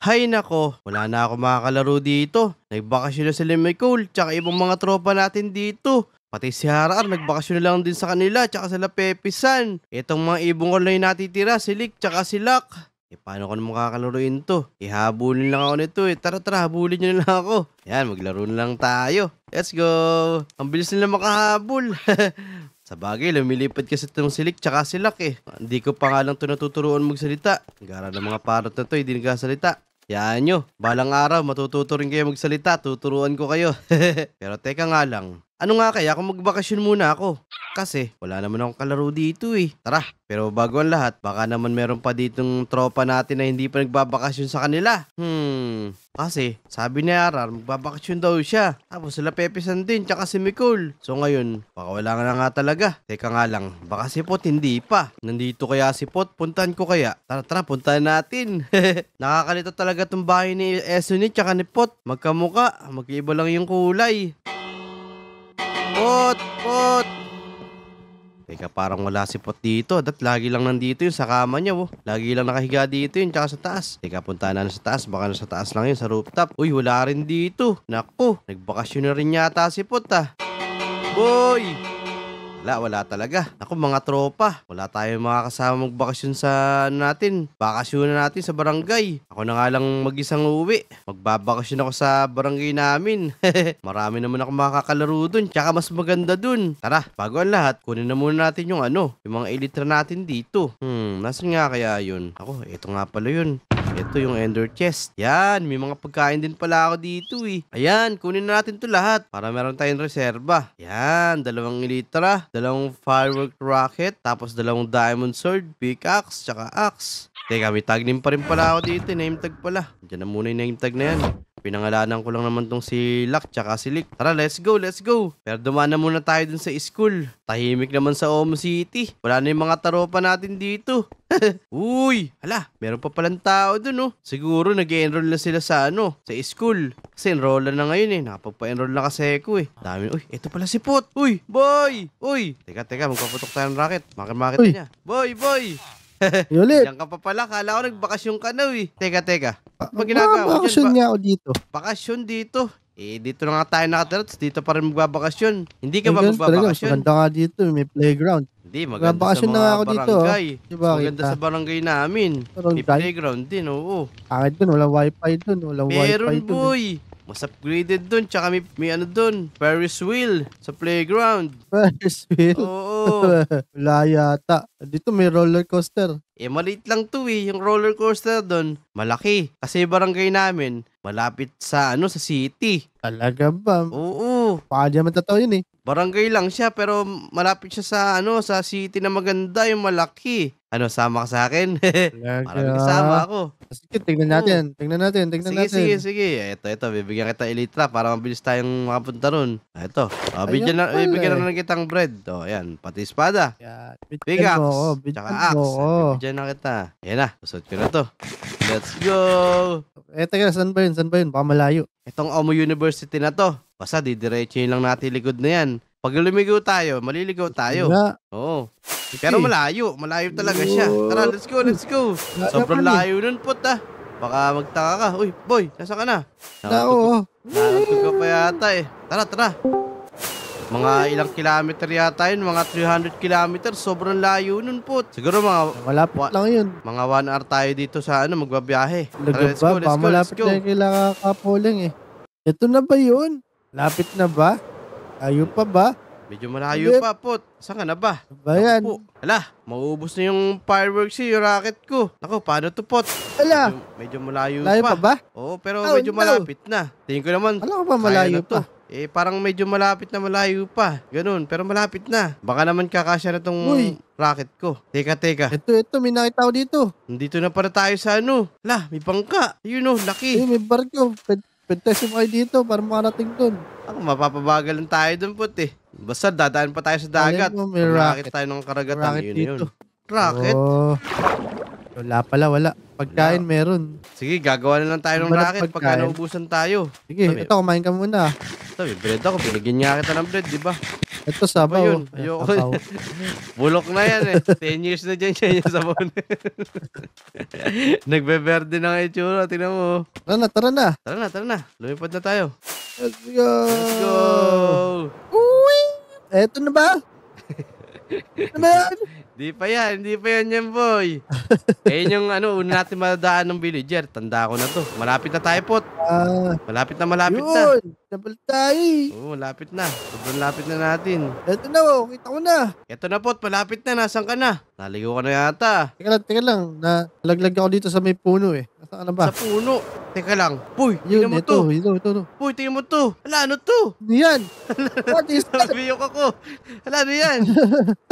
Hay nako, wala na ako makakalaro dito. Nagbakasyon na sila Nicole, tsaka ibang mga tropa natin dito. Pati si Harar, nagbakasyon na lang din sa kanila, tsaka sila Pepisan. Itong mga ibong ko natitira, si Lick, tsaka si Lak. E eh, paano ko naman makakalaruin to? Ihabulin lang ako nito eh. Tara tara, habulin nyo na lang ako. Yan, maglaro na lang tayo. Let's go! Ang bilis nila makahabol. Sa bagay, lumilipad kasi itong silik tsaka silak eh. Hindi ko pa nga lang ito natuturuan magsalita. Gara ng mga parot na ito, hindi nagkasalita. Yan nyo, balang araw matututo rin kayo magsalita, tuturuan ko kayo. Pero teka nga lang, ano nga kaya kung magbakasyon muna ako? Kasi wala naman akong kalaro dito eh. Tara, pero bago ang lahat, baka naman meron pa ditong tropa natin na hindi pa nagbabakasyon sa kanila. Hmm, kasi sabi ni Arar, magbabakasyon daw siya. Tapos sila Pepesan din, tsaka si Nicole. So ngayon, baka wala na nga talaga. Teka nga lang, baka si Pot hindi pa. Nandito kaya si Pot, puntahan ko kaya. Tara tara, puntahan natin. Nakakalito talaga tong bahay ni Esoni tsaka ni Pot. Magkamuka, magkaiba lang yung kulay. Pot! Pot! Teka, parang wala si Pot dito. That lagi lang nandito yun sa kama niya, oh. Lagi lang nakahiga dito yun, tsaka sa taas. Teka, punta na, sa taas. Baka na sa taas lang yun, sa rooftop. Uy, wala rin dito. Naku, nagbakasyon na rin yata si Pot, ah. Boy! Wala, wala talaga. Ako mga tropa, wala tayong makakasama magbakasyon sa ano natin. Bakasyon na natin sa barangay. Ako na nga lang mag-isang uwi. Magbabakasyon ako sa barangay namin. Marami naman ako makakalaro dun. Tsaka mas maganda dun. Tara, bago ang lahat, kunin na muna natin yung ano, yung mga elitra natin dito. Hmm, nasan nga kaya yun? Ako, ito nga pala yun. Ito yung ender chest. Yan, may mga pagkain din pala ako dito eh. Ayan, kunin na natin to lahat para meron tayong reserba. Yan, dalawang elitra, dalawang firework rocket, tapos dalawang diamond sword, pickaxe, tsaka axe. Teka, may tag name pa rin pala ako dito. Eh. Name tag pala. Diyan na muna yung name tag na yan. Pinangalanan ko lang naman tong si Lak tsaka si Lick. Tara, let's go, let's go. Pero dumaan na muna tayo dun sa school. Tahimik naman sa Om City. Wala na yung mga taropa natin dito. Uy, hala, meron pa palang tao dun, no? Oh. Siguro nag enroll na sila sa ano, sa school. Kasi enroller na ngayon eh. Nakapagpa-enroll na kasi ako eh. Dami, uy, ito pala si Pot. Uy, boy! Uy! Teka, teka, magpaputok tayo ng racket. Makin-makin niya. Boy, boy! Yulit. Diyan ka pa pala. Kala ko nagbakasyon ka na eh. Teka, teka. Ano ginagawa Bakasyon niya ako dito. Bakasyon dito. Eh, dito na nga tayo nakatira. Dito pa rin magbabakasyon. Hindi ka ba magbabakasyon? Maganda ka dito. Eh. May playground. Hindi, maganda Nabakasyon sa mga ako barangay. Dito, oh. diba, maganda sa barangay namin. Barangay? May playground din, oo. Akin dun, walang wifi dun, walang Meron, wifi dun. Meron, eh. boy. Eh. Mas upgraded dun. Tsaka may, may ano dun. Ferris wheel sa playground. Ferris wheel? Oo. Wala yata. Dito may roller coaster. Eh, maliit lang to eh. Yung roller coaster doon, malaki. Kasi barangay namin, malapit sa ano sa city. Talaga ba? Oo. Baka di naman totoo yun eh. Barangay lang siya pero malapit siya sa ano sa city na maganda yung malaki. Ano, sama ka sa akin? Para Talaga. ako. Sige, tingnan natin. Hmm. Tingnan natin, tingnan Sige, natin. sige, sige. sige. Ito, ito. Bibigyan kita elitra para mabilis tayong makapunta ron. Ito. Oh, bigyan na, bibigyan eh. na lang kitang bread. O, oh, yan. Pati espada. Yan. Big Bitcoin axe. mo ako. Tsaka Bitcoin mo axe. Bibigyan na kita. Yan na. Susuot ko na to. Let's go! Eh, teka, saan ba yun? Saan ba yun? Baka malayo. Itong Omo University na to. Basta didiretso yun lang natin likod na yan. Pag lumigo tayo, maliligaw tayo. Oo. Oh. Pero malayo, malayo talaga siya. Tara, let's go, let's go. Sobrang eh. layo nun, puta. Ah. Baka magtaka ka. Uy, boy, nasa ka na? Nakatugog ka pa yata eh. Tara, tara. Mga ilang kilometer yata yun, mga 300 kilometer. Sobrang layo nun, put. Siguro mga... Malapit lang yun. Mga 1 hour tayo dito sa ano, magbabiyahe. Tara, let's go, let's go, let's go. Malapit na yung kailangan kapuling eh. Ito na ba yun? Lapit na ba? Ayo pa ba? Medyo malayo Hindi. pa, pot. Saan ka na ba? Bayan. Naku, ala, mauubos na yung fireworks eh, yung rocket ko. Naku, paano to, pot? Ala. Medyo, medyo malayo pa. pa. pa ba? Oo, pero Oh, medyo no. malapit na. Tingin ko naman. Alam ko ba malayo to. pa? Eh, parang medyo malapit na malayo pa. Ganun, pero malapit na. Baka naman kakasya na tong Uy. rocket ko. Teka, teka. Ito, ito. May nakita ko dito. Nandito na pala tayo sa ano. La, may pangka. Ayun oh, laki. Eh, may barko. Pwede Speed test dito para makarating doon. Ako, mapapabagalan tayo dun, put eh. Basta dadaan pa tayo sa dagat. Alin mo, may rocket. tayo ng karagatan. Rocket yun, dito. Yun. Rocket? Oh. Wala pala, wala. Pagkain meron. Sige, gagawa na lang tayo ng racket pagka naubusan tayo. Sige, Sabi- ito kumain ka muna. Sabi, bread ako. Binigyan niya kita ng bread, di ba? Ito sabaw. yun? Ayoko. Bulok na yan eh. 10 years na dyan siya yung sabon. Nagbeberde na nga yung Tingnan mo. Oh. Tara na, tara na. Tara na, tara na. Lumipad na tayo. Let's go. Let's go! Uy! Eto na ba? Ano ba hindi pa yan, hindi pa yan yan, boy. eh yung ano, una natin madadaan ng villager. Tanda ko na to. Malapit na tayo, pot. Ah, Malapit na, malapit na. yun, double tie. Oo, malapit na. Sobrang lapit na natin. Ito na, oh, kita ko na. Ito na, pot. Malapit na. Nasaan ka na? Naligo ka na yata. Teka lang, teka lang. Nalaglag ako dito sa may puno eh. Nasaan ka na ba? Sa puno. Teka lang. Puy, yun, tingnan mo ito, to. Ito, ito, ito. Puy, tingnan mo to. Ala, ano to? Ano yan? What is that? Nabiyok ako. Ala, ano yan?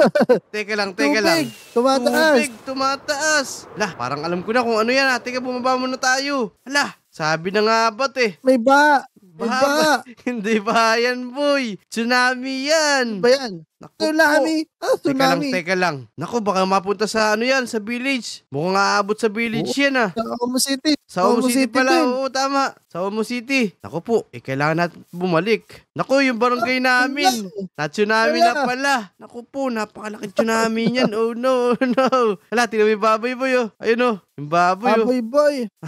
teka lang, teka Tubig. lang. Tumataas. Tubig, tumataas. Ala, parang alam ko na kung ano yan ha. Teka, bumaba muna tayo. Ala, sabi na nga ba't eh. May ba? Baba. Hindi ba yan, boy? Tsunami yan. Ba yan? Naku, tsunami. Ah, tsunami. Teka lang, teka lang. Naku, baka mapunta sa ano yan, sa village. Mukhang aabot sa village Oo. yan ah. Sa Omo City. Sa Omo, City, pala. din. Oo, tama. Sa Omo City. Naku po, eh, kailangan natin bumalik. Naku, yung barangay ah, namin. Na tsunami na pala. Naku po, napakalaking tsunami niyan. Oh no, oh, no. Hala, tingnan mo baboy boy oh. Ayun oh, yung baboy oh. Baboy boy.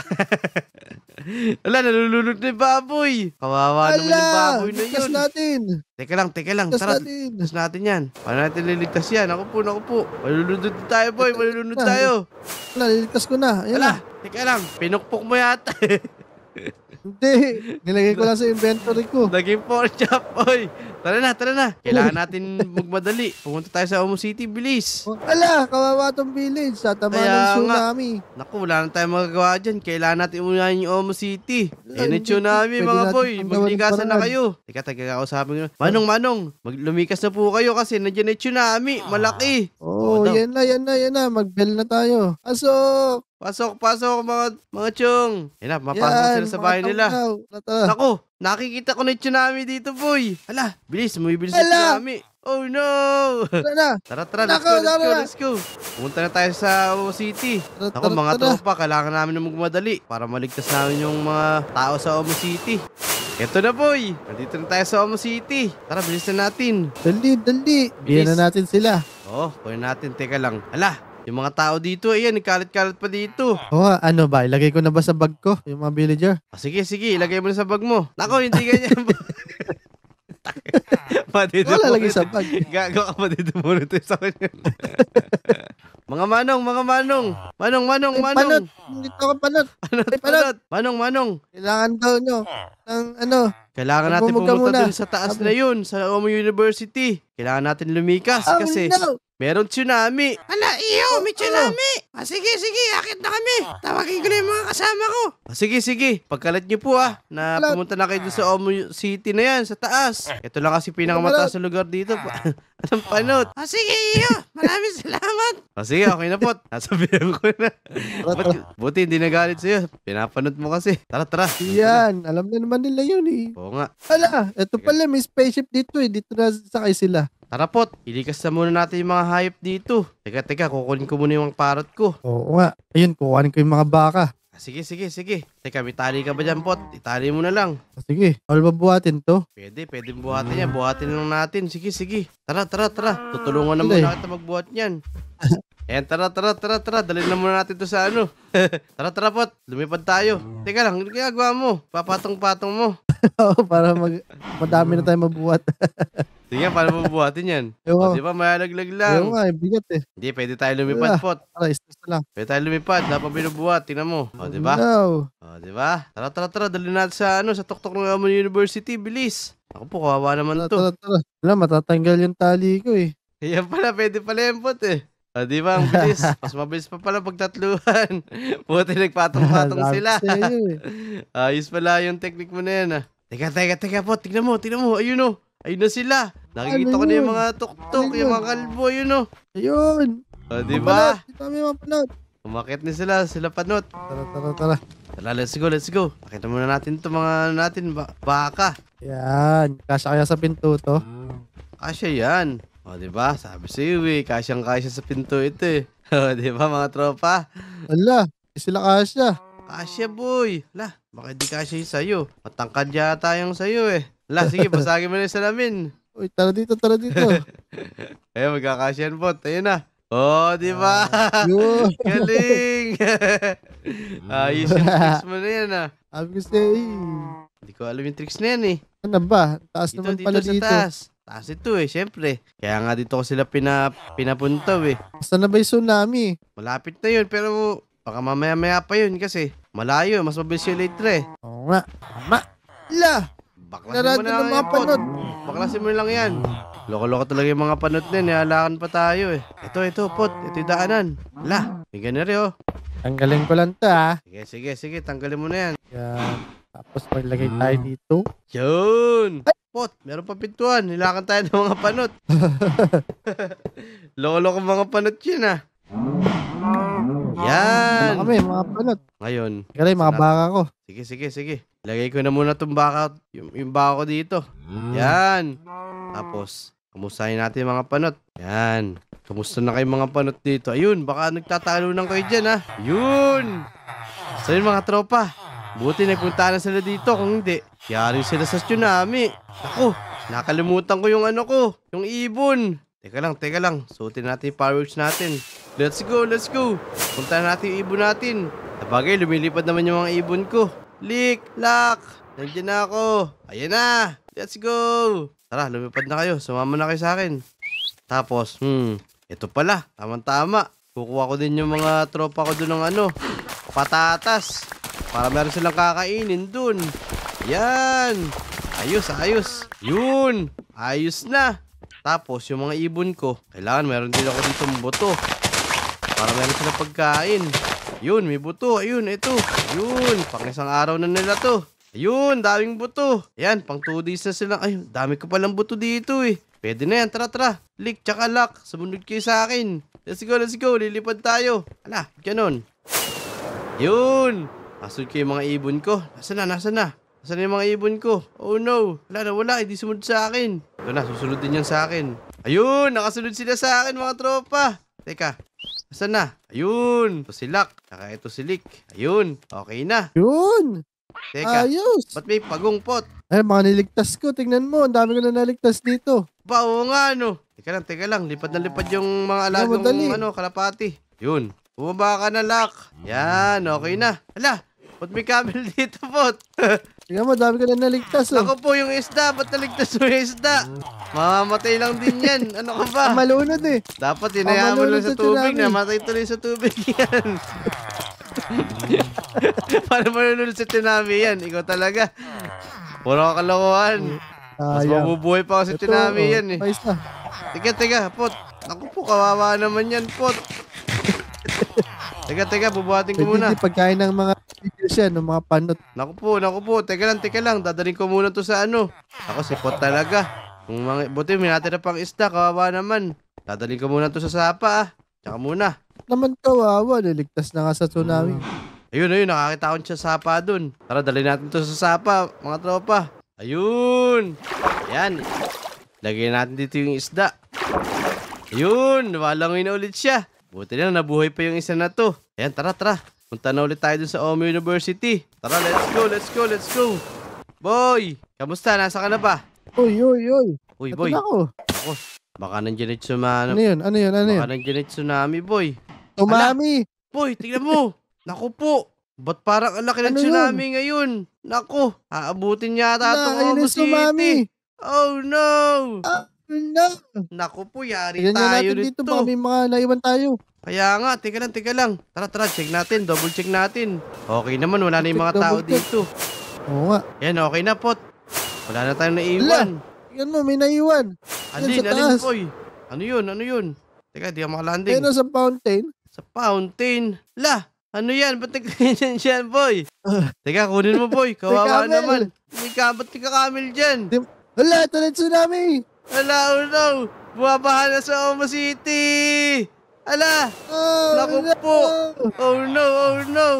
Ala, nalulunod na yung baboy. Kawawa Ala, naman yung baboy na yun. natin. Teka lang, teka lang. Tas Tara, natin. natin yan. Paano natin liligtas yan? Ako po, ako po. Malulunod tayo, boy. Malulunod tayo. Ala, liligtas ko na. Ayan Ala, na. teka lang. Pinukpok mo yata. Hindi. Nilagay ko lang sa inventory ko. Naging pork chop. Oy, tara na, tara na. Kailangan natin magmadali. Pumunta tayo sa Omo City, bilis. Oh, ala, kawawa tong village. Tatama ng tsunami. Nga. Naku, wala na tayong magagawa dyan. Kailangan natin umunahin yung Omo City. Eh, na tsunami, mga boy. Maglikasan na kayo. Teka, tagakakausapin ko. Manong, manong. Maglumikas na po kayo kasi nandiyan na tsunami. Malaki. Oo, oh, yan na, yan na, yan na. Magbel na tayo. Aso, Pasok, pasok mga, mga chong. Yan na, mapasok Yan, sila sa bahay nila. Ako, nakikita ko na yung tsunami dito, boy. Hala, bilis, bumibilis yung tsunami. Oh no! Tara Tara, tara, let's go, let's go, let's go. Pumunta na tayo sa Owo City. Ako mga tropa, kailangan namin na magmadali para maligtas namin yung mga tao sa Owo City. Ito na boy! Nandito na tayo sa Omo City. Tara, bilis na natin. Dali, dali. Bilis. Biyan na natin sila. Oo, oh, kunin natin. Teka lang. Hala, yung mga tao dito, ayan, nagkalat-kalat pa dito. Oo, oh, ano ba? Ilagay ko na ba sa bag ko? Yung mga villager? Ah, sige, sige. Ilagay mo na sa bag mo. Nako, hindi ganyan. Matido Wala lagi sa bag. Gago ka matidumulit sa kanya. mga manong, mga manong. Manong, manong, Ay, manong. Panot. Dito ako panot. Panot, Ay, panot. Manong, manong. Kailangan daw nyo ng ano. Kailangan natin pumunta muna. dun sa taas na yun, sa Omo University. Kailangan natin lumikas oh, kasi no. Merong tsunami. Ala, iyo, oh, may tsunami. Oh. Ah, sige, sige, akit na kami. Tawagin ko na yung mga kasama ko. Ah, sige, sige. Pagkalat niyo po ah, na Alat. pumunta na kayo sa Omu City na yan, sa taas. Eh. Ito lang kasi pinakamataas na lugar dito. Pa. Ah. Anong panot? Ah, sige, iyo. Maraming salamat. Ah, sige, okay na po. Nasabihan ko na. Buti, buti hindi nagalit sa'yo. Pinapanot mo kasi. Tara, tara. Yan, alam na naman nila yun eh. Oo nga. Ala, ito pala, may spaceship dito eh. Dito na sakay sila. Tara pot, ilikas na muna natin yung mga hayop dito. Teka, teka, kukunin ko muna yung parot ko. Oo nga. Ayun, kukuhanin ko yung mga baka. Ah, sige, sige, sige. Teka, may tali ka ba dyan, pot? Itali mo na lang. Ah, sige, all babuhatin to. Pwede, pwede buhatin yan. Buhatin lang natin. Sige, sige. Tara, tara, tara. Tutulungan na Hindi. muna kita magbuhat niyan. Ayan, tara, tara, tara, tara. Dalhin na muna natin to sa ano. tara, tara, pot. Lumipad tayo. Teka lang, ano ginagawa mo? Papatong-patong mo. Oo, para mag madami na tayo mabuhat. Sige, paano mabuhatin yan? Ewan. O, di ba, malalaglag lang. Ewan nga, eh, bigat eh. Hindi, pwede tayo lumipad, Wala. pot. Tara, stress na lang. Pwede tayo lumipad, dapat binubuhat, tingnan mo. O, di ba? No. O, di ba? Tara, tara, tara, dali natin sa, ano, sa tuktok ng Amon University, bilis. Ako po, kawawa naman to. Tara, tara. Wala, matatanggal yung tali ko eh. Kaya pala, pwede pala yung pot eh. O, di ba? Ang bilis. Mas mabilis pa pala pagtatluhan. Buti nagpatong-patong sila. Eh. Ayos pala yung technique mo na yan. ah. Teka, teka, teka po. Tingnan mo, tingnan mo. Ayun o. Oh. Ayun na sila. Nakikita ano ko na yung mga tuktok, ano yung mga kalbo, yun o. Oh. Ayun. O, oh, diba? Ito kami mapanot. Umakit sila, sila panot. Tara, tara, tara. Tara, let's go, let's go. Pakita muna natin to mga ano natin, ba baka. Yan, kasya kaya sa pinto to. Kasya yan. O, diba? Sabi sa iyo eh, kasyang kasya sa pinto ito eh. O, diba mga tropa? Ala, sila kasya. Kasya boy. Ala, baka di kasya yung sayo. Matangkad yata yung sayo eh. Ala, sige, basagin mo na yung salamin. Uy, tara dito, tara dito. eh, Ayun, magkakasyan po. Ayun na. Oh, di ba? Uh, Galing! Ayos yung tricks mo na yan ah. Sabi ko sa'yo eh. Hindi ko alam yung tricks na yan eh. Ano ba? Taas dito, naman dito, pala dito. Dito, taas. Taas ito eh, syempre. Kaya nga dito ko sila pina, pinapuntaw eh. Saan na ba yung tsunami? Malapit na yun, pero baka mamaya-maya pa yun kasi. Malayo, mas mabilis yung later eh. Oo nga. Tama. La! Baklasin mo na, na mga yan, panot. Baklasin mo lang yan. Loko-loko talaga yung mga panot din. Halakan pa tayo eh. Ito, ito, pot. Ito yung daanan. La, bigyan na rin oh. Tanggalin ko lang to ha. Ah. Sige, sige, sige. Tanggalin mo na yan. Yan. Tapos maglagay tayo dito. Yun! Pot, meron pa pintuan. Hilakan tayo ng mga panot. Loko-loko mga panot yun ah. Yan. Ano kami, mga panot. Ngayon. Kaya yung mga baka ko. Sige, sige, sige. Lagay ko na muna itong baka, yung, yung baka ko dito. Mm. Yan. Tapos, kamustahin natin mga panot. Yan. Kamusta na kayo mga panot dito? Ayun, baka nagtatalo ng kayo dyan ha. Yun. So yun mga tropa. Buti nagpunta na sila dito. Kung hindi, yari sila sa tsunami. Ako, nakalimutan ko yung ano ko. Yung ibon. Teka lang, teka lang. Suotin natin yung fireworks natin. Let's go, let's go. Punta natin ibon natin. Sabagay, lumilipad naman yung mga ibon ko. Leak, lock. Nandiyan na ako. Ayan na. Let's go. Tara, lumipad na kayo. Sumama na kayo sa akin. Tapos, hmm, ito pala. Tama-tama. Kukuha ko din yung mga tropa ko doon ng ano, patatas. Para meron silang kakainin doon. Yan. Ayos, ayos. Yun. Ayos na. Tapos, yung mga ibon ko, kailangan meron din ako dito buto. Para meron sila pagkain. Yun, may buto. Ayun, ito. Yun, pang isang araw na nila to. Ayun, daming buto. Ayan, pang 2 days na sila. Ayun, dami ko palang buto dito eh. Pwede na yan, tara tara. Lick, tsaka lock. Sumunod kayo sa akin. Let's go, let's go. Lilipad tayo. Ala, ganun. Yun. Nasunod ko yung mga ibon ko. Nasaan na, nasaan na? Nasaan na yung mga ibon ko? Oh no. Wala na, wala. Hindi sumunod sa akin. Ito na, susunod din yan sa akin. Ayun, nakasunod sila sa akin mga tropa. Teka, asan na? Ayun, ito si Lock. Saka ito si Lick. Ayun, okay na. Ayun! Teka, Ayos! ba't may pagungpot? Ay, mga niligtas ko. Tingnan mo, ang dami ko na naligtas dito. Ba, oo nga ano. Teka lang, teka lang. Lipad na lipad yung mga alagong madali. ano, kalapati. Yun, bumaba ka na Lock. Yan, okay na. Ala, ba't may camel dito, pot? Tingnan mo, dami ka na naligtas. Oh. Ako po yung isda. Ba't naligtas mo yung isda? Mamamatay lang din yan. Ano ka ba? Ah, malunod eh. Dapat hinayaan mo lang sa tubig. Namatay tuloy sa tubig yan. Para malunod sa tsunami yan. Ikaw talaga. Puro kalokohan. Mas mabubuhay pa ako sa tsunami oh. yan eh. Teka, teka, pot. Naku po, kawawa naman yan, pot. Teka, teka, bubuhatin ko muna. Pwede pagkain ng mga figures yan, ng mga panot. Naku po, naku po. Teka lang, teka lang. Dadaling ko muna to sa ano. Ako, sipot talaga. Kung mga, buti, may natin na pang isda. Kawawa naman. Dadaling ko muna to sa sapa, ah. Tsaka muna. Naman kawawa. Niligtas na nga sa tsunami. Hmm. Ayun, ayun. Nakakita ko siya sapa dun. Tara, dali natin to sa sapa, mga tropa. Ayun. Yan. Lagyan natin dito yung isda. Ayun. Walangoy na ulit siya. Buti na, nabuhay pa yung isa na to. Ayan, tara, tara. Punta na ulit tayo dun sa Omi University. Tara, let's go, let's go, let's go. Boy, kamusta? Nasa ka na ba? Uy, uy, uy. Uy, boy. Ito na ako. Oh, baka nandiyan ito sumano. Ano yun? Ano yun? Ano yun? Baka nandiyan ito tsunami, boy. Tsunami! Ala, boy, tingnan mo. Naku po. Ba't parang ang laki ng ano tsunami yun? ngayon? Naku, aabutin yata itong Omi City. Oh no! Ah na. Naku po, yari Tignan tayo natin dito. dito. may mga naiwan tayo. Kaya nga, tika lang, tika lang. Tara, tara, check natin, double check natin. Okay naman, wala na yung mga tao check. dito. Oo nga. Yan, okay na, po. Wala na tayong naiwan. Tignan mo, may naiwan. Alin, yan, sa alin, taas. Ano yun, ano yun? Teka, di ako makalanding. Pero sa fountain, Sa fountain. La! Ano yan? Ba't nagkaganyan siya, boy? Ah. Teka, kunin mo, boy. Kawawa naman. May ka, ba't ka camel dyan? wala, ito tsunami. Ala, oh no! Bumabaha na sa Omo City! Ala! Oh, naku no. po! Oh no, oh no!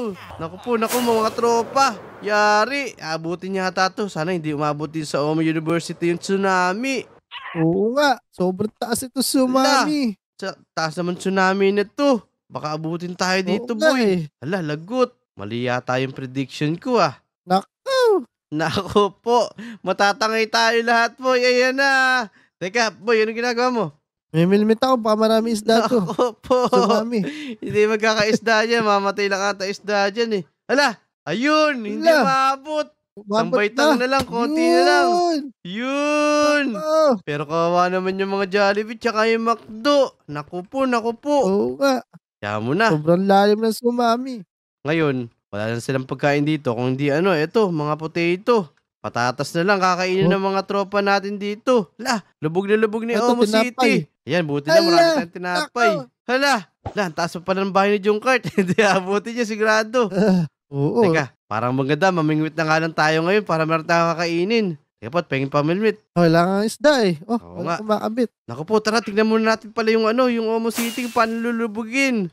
Naku po, naku mga tropa! Yari! Abutin niya ata to. Sana hindi umabutin sa Omo University yung tsunami. Oo nga, sobrang taas ito tsunami. Ala, taas naman tsunami na to. Baka abutin tayo dito, Oo boy. Eh. Ala, lagot. Mali yata yung prediction ko ah. Naku! Naku po, matatangay tayo lahat boy. Ayan na. Teka, boy, anong ginagawa mo? May milmit ako, baka marami isda to. Ako po. Sumami. Hindi magkakaisda yan. Mamatay lang ata isda dyan eh. Ala, ayun, hindi Ala. maabot. Tambay tang na. lang, konti na lang. Yun! Pero kawawa naman yung mga Jollibee tsaka yung McDo. Naku po, naku po. Oo nga. Kaya mo na. Sobrang lalim ng sumami. Ngayon, wala na silang pagkain dito. Kung hindi ano, eto, mga potato. Patatas na lang kakainin oh. ng mga tropa natin dito. La, lubog na lubog ni Ito, City. Ayan, buti na marami tayong tinapay. Ako. Hala, la, ang taas pa pala ng bahay ni Junkart. Hindi, abuti niya sigurado. Uh, oo. Teka, parang maganda, mamingwit na nga lang tayo ngayon para meron tayong kakainin. Teka pat, pengin pamilmit. Oh, wala isda eh. Oh, Oo nga. kumakabit. Naku po, tara, tignan muna natin pala yung ano, yung Omo City, paano lulubugin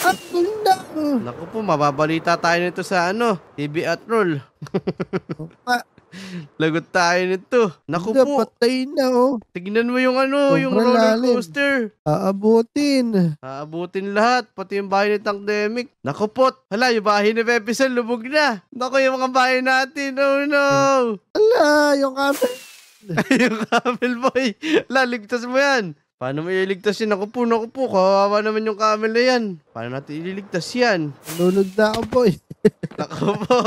at lang. Naku po, mababalita tayo nito sa ano, TV at roll. Lagot tayo nito. Naku po. Patay na oh. Tignan mo yung ano, Sobra yung roller lalim. coaster. Aabutin. Aabutin lahat, pati yung bahay ni Tank Tangdemic. Naku po. Hala, yung bahay ni Pepe San lubog na. Naku, yung mga bahay natin. Oh no. Hala, yung kapit. yung kapil boy. Laligtas mo yan. Paano mo ililigtas yan? Ako po, ako po. Kawawa naman yung camel na yan. Paano natin ililigtas yan? Nulog na ako, boy. Naku po.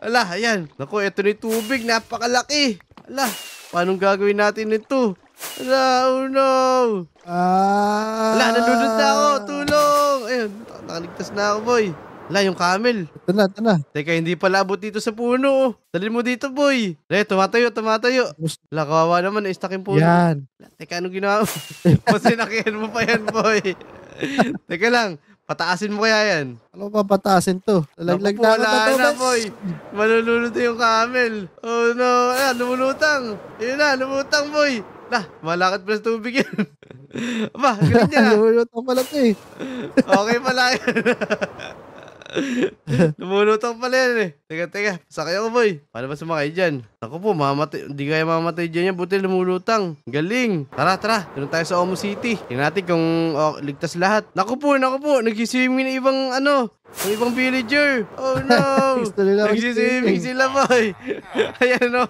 Ala, ayan. Naku, eto na tubig. Napakalaki. Ala, paano gagawin natin ito? Ala, oh no. Ah. Ala, nalunod na ako. Tulong. Ayun, nakaligtas na ako, boy. La, yung camel. Ito na, ito na. Teka, hindi pa abot dito sa puno. Dali mo dito, boy. Le, tumatayo, tumatayo. La, kawawa naman. Naistuck yung puno. Yan. La, teka, ano ginawa mo? Masinakihan mo pa yan, boy. teka lang. Pataasin mo kaya yan? Ano pa pataasin to? Lalaglag na ako na, na boy. Malulunod yung camel. Oh no. Ayan, lumulutang. Ayun na, lumutang boy. Lah, malakad pala sa tubig yan. Aba, galing niya. lumulutang pala to eh. okay pala yan. Lumulutang pala yan eh. Teka, teka. Sakay ako, boy. Paano ba sumakay dyan? Ako po, mamatay. Hindi kaya mamatay dyan yan. Buti lumulutang. Galing. Tara, tara. Doon tayo sa Omo City. Tingnan natin kung oh, ligtas lahat. Naku po, naku po. Nagsiswimming na ibang ano. Ang ibang villager. Oh no. Nagsiswimming sila, boy. Ayan, no.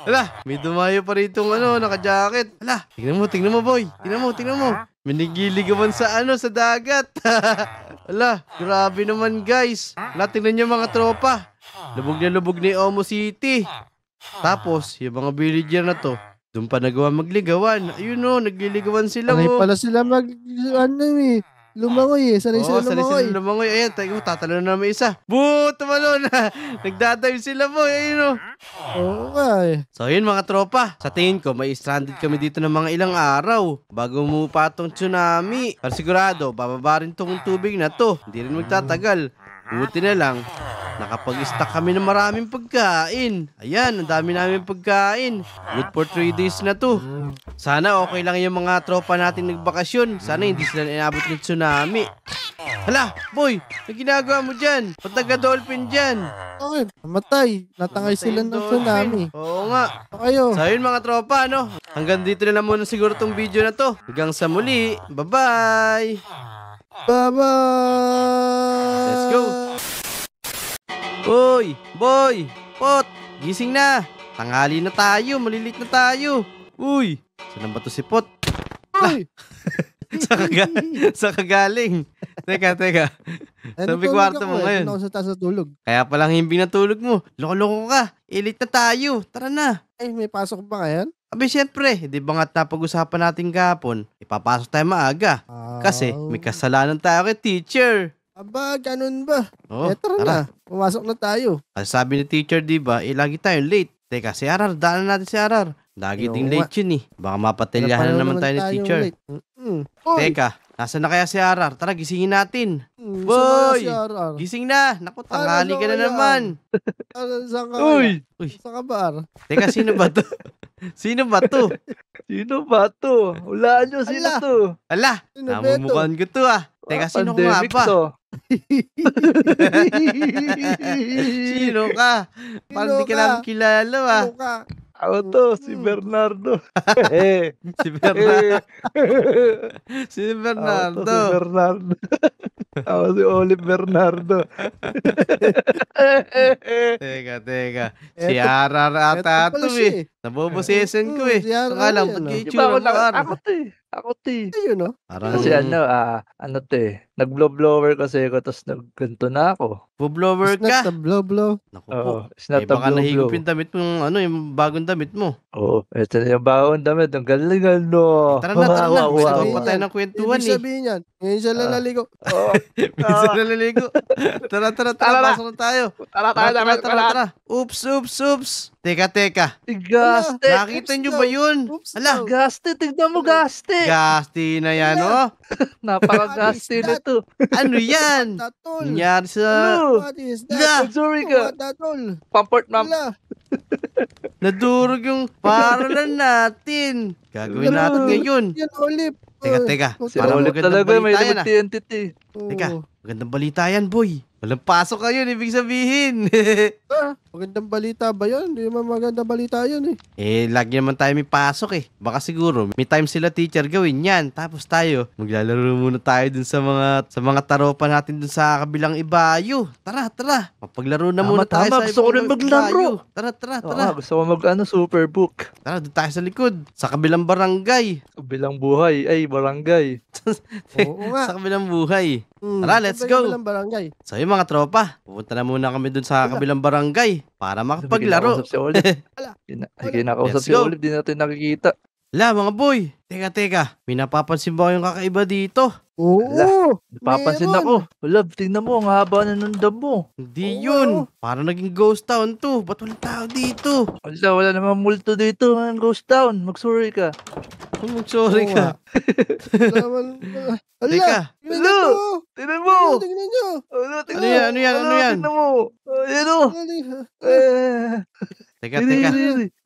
Ala, may dumayo pa rito ano, naka-jacket. Ala, tingnan mo, tingnan mo, boy. Tingnan mo, tingnan mo. Minigiligawan sa ano, sa dagat. Ala, grabe naman guys. Latingnan niyo mga tropa. Lubog na lubog ni Omo City. Tapos, yung mga villager na to, doon pa nagawa magligawan. Ayun o, oh, nagliligawan sila. Ano pala sila mag, ano eh, Lumangoy eh. Sanay sila Oo, sanay lumangoy. sila lumangoy. Ayan, tayo, tatalo na namin isa. Boo, tumalo na. Nagdadive sila boy. Ayun o. Oo nga eh. So yun mga tropa, sa tingin ko may stranded kami dito ng mga ilang araw bago umupa tong tsunami. Pero sigurado, bababa rin tong tubig na to. Hindi rin magtatagal. Buti na lang, nakapag-stack kami ng maraming pagkain. Ayan, ang dami namin pagkain. Good for 3 days na to. Sana okay lang yung mga tropa natin nagbakasyon. Sana hindi sila inabot ng tsunami. Hala, boy! Ang ginagawa mo dyan? Pataga dolphin dyan! Bakit? Namatay. Natangay sila ng tsunami. Oo nga. O kayo. yun mga tropa, no? Hanggang dito na lang muna siguro tong video na to. Hanggang sa muli. Bye-bye! Baba! Let's go. Boy, boy, pot, gising na. Tanghali na tayo, malilit na tayo. Uy, saan ba to si pot? Ay! sa, kaga- sa kagaling. Teka, teka. Sa ano Sabi kwarto mo ngayon. Ano sa taas na tulog? Kaya palang himbing na tulog mo. Loko-loko ka. Ilit na tayo. Tara na. Eh, may pasok ba ngayon? Abi syempre, di ba nga napag-usapan natin kahapon, ipapasok tayo maaga. Ah. Kasi may kasalanan tayo kay teacher. Aba, ganun ba? Oh, eh, tara, tara, na. Pumasok na tayo. Kasi sabi ni teacher, di ba, ilagi eh, tayo late. Teka, si Arar, daanan natin si Arar. Lagi ding late yun eh. Baka mapatilyahan na naman tayo ni teacher. Teka, nasa na kaya si Arar? Tara, gisingin natin. Mm, Boy! Gising na! Naku, tanghali ka na naman. Arar, saan ka? Uy! Uy! Saan ka ba, Arar? Teka, sino ba to? sino ba to? sino ba to? Hulaan nyo, sino Ala. to? Ala, namumukhaan ko to ah. Teka, sino ko ah, nga ba? To. Sino ka? Parang di ka ka? kilala ah. Sino ka? Ako to, si hmm. Bernardo. Si Bernardo. si Ako to, si Bernardo. Bernardo. Ako si Olive Bernardo. Teka, teka. Si Eto- Arar ata Eto pala to eh. eh. Nabobosesan ko hmm, eh. Yan, Saka lang, pag itsura ko lang. Ako to eh. Ako to eh. Ayun no? Parang... Kasi ano, ah, ano to eh. Nag-blow-blower kasi ako, tapos nagganto na ako. Blow-blower ka? It's blow-blow. Naku po. It's not eh, baka nahigop yung damit mo, yung, ano, yung bagong damit mo. Oo, oh, ito na yung bagong damit. Ang galing, ano. Eh, tara na, tara na. Gusto ko patay ng kwentuhan eh. Ibig sabihin yan. Ngayon siya ah. nalaligo. Oo. Minsan nalaligo. Tara, tara, tara. Pasok na tayo. Tara, tara, tara, tara. Oops, oops, oops. Teka, teka. Gaste. Nakita nyo ba yun? Oops, Ala. Gaste. Tignan mo, gaste. Gaste na yan, oh. Napaka-gaste na to. ano yan? Nangyari sa... Hello. What is that? Sorry ano? ka. Pamport, ma'am. Nadurog yung paralan natin. Gagawin ano? natin ngayon. Yan, Olip. Teka, teka. Si Olip talaga may limit TNT. Ah. Teka, magandang balita yan, boy. Walang pasok ka yun, ibig sabihin. ah, magandang balita ba yun? Hindi naman maganda balita yun eh. Eh, lagi naman tayo may pasok eh. Baka siguro, may time sila teacher gawin yan. Tapos tayo, maglalaro muna tayo dun sa mga sa mga taropa natin dun sa kabilang ibayo. Tara, tara. Mapaglaro na muna tayo tama. sa gusto ko rin maglaro. Tara, tara, tara. Oo, gusto ko mag ano, super book. Tara, dun tayo sa likod. Sa kabilang barangay. Kabilang buhay. Ay, barangay. Oo nga. Sa kabilang buhay. Mm, Tara, let's go. Kabilang barangay. So yung mga tropa, pupunta na muna kami dun sa kabilang barangay para makapaglaro. Kinakausap si Olive. Ala, Kina- ay, kinakausap Let's si go. Olive, di natin nakikita. La, mga boy. Teka, teka. May napapansin ba kayong kakaiba dito? Oo. Papansin meron. ako. Love, tingnan mo, ang haba na ng dam mo. Hindi Oo. yun. Parang naging ghost town to. Ba't walang tao dito? Wala, wala naman multo dito, ang ghost town. Magsuri ka. Mag-sorry ka. Laman, ala, Teka. Ano? Tingnan mo. Tingnan nyo. Ano, ano tingnan mo. Ano yan? Ano yan? Ano yan? Eh. Ano? Teka, teka.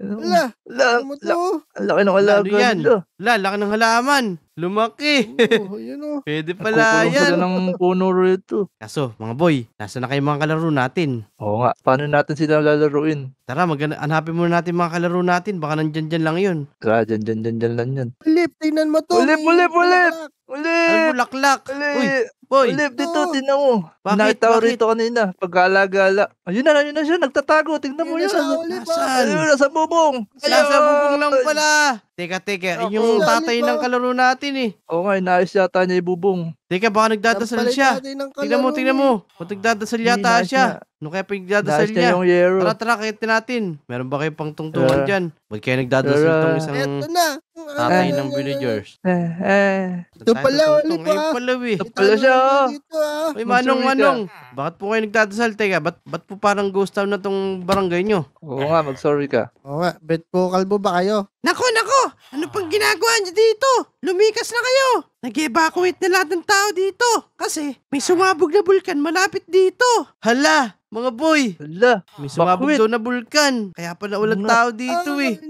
La, la, ano la, laki ng halaman. Ano yan? La. laki ng halaman. Lumaki. Oo, oh, yun o. Oh. Pwede pala Nakukulong yan. sila ng puno rito. Kaso, mga boy, nasa na kayo mga kalaro natin? Oo nga. Paano natin sila lalaruin? Tara, mag hanapin muna natin mga kalaro natin. Baka nandyan dyan lang yun. Tara, dyan, dyan, dyan, lang yan. Ulip, tingnan mo to. Ulip, ulip, ulip. Ulip! Ano bulaklak? Uy, boy. Ulip, dito, oh. tinan mo. Bakit, Nakita ko rito kanina. Pagkala-gala. Ayun na, ayun na siya. Nagtatago. Tingnan mo yun. Nasaan? Ah! Ayun, nasa bobo. Sabong! Sasabong lang pala! Teka, teka. Ako, Yung tatay ng kalaro natin eh. Oo nga, inaayos yata niya yung Teka, baka nagdadasal Dapat siya. natin mo, kalaro mo. Kung eh. nagdadasal Hindi, yata siya. Ano kaya pinagdadasal niya niya? yung yero. Tara, tara, kayatin natin. Meron ba kayong pangtungtungan Yeah. dyan? Ba't kaya nagdadasal Tara. itong isang Eto na. tatay ng villagers? Eh, eh. Ito Tayo pala, tutungtong. ulit, Ayun ah. pala, eh. Ito pala siya, oh. ah. Uy, manong, manong. Bakit po kayo nagdadasal? Teka, ba't, ba't po parang ghost town na tong barangay nyo? Oo nga, mag-sorry ka. Oo nga, bet po kalbo ba kayo? Nako, nako! Ano pang ginagawa niyo dito? Lumikas na kayo! Nag-evacuate na lahat ng tao dito kasi may sumabog na bulkan malapit dito. Hala, mga boy! Hala, may sumabog daw na bulkan. Kaya pala walang ano tao dito eh.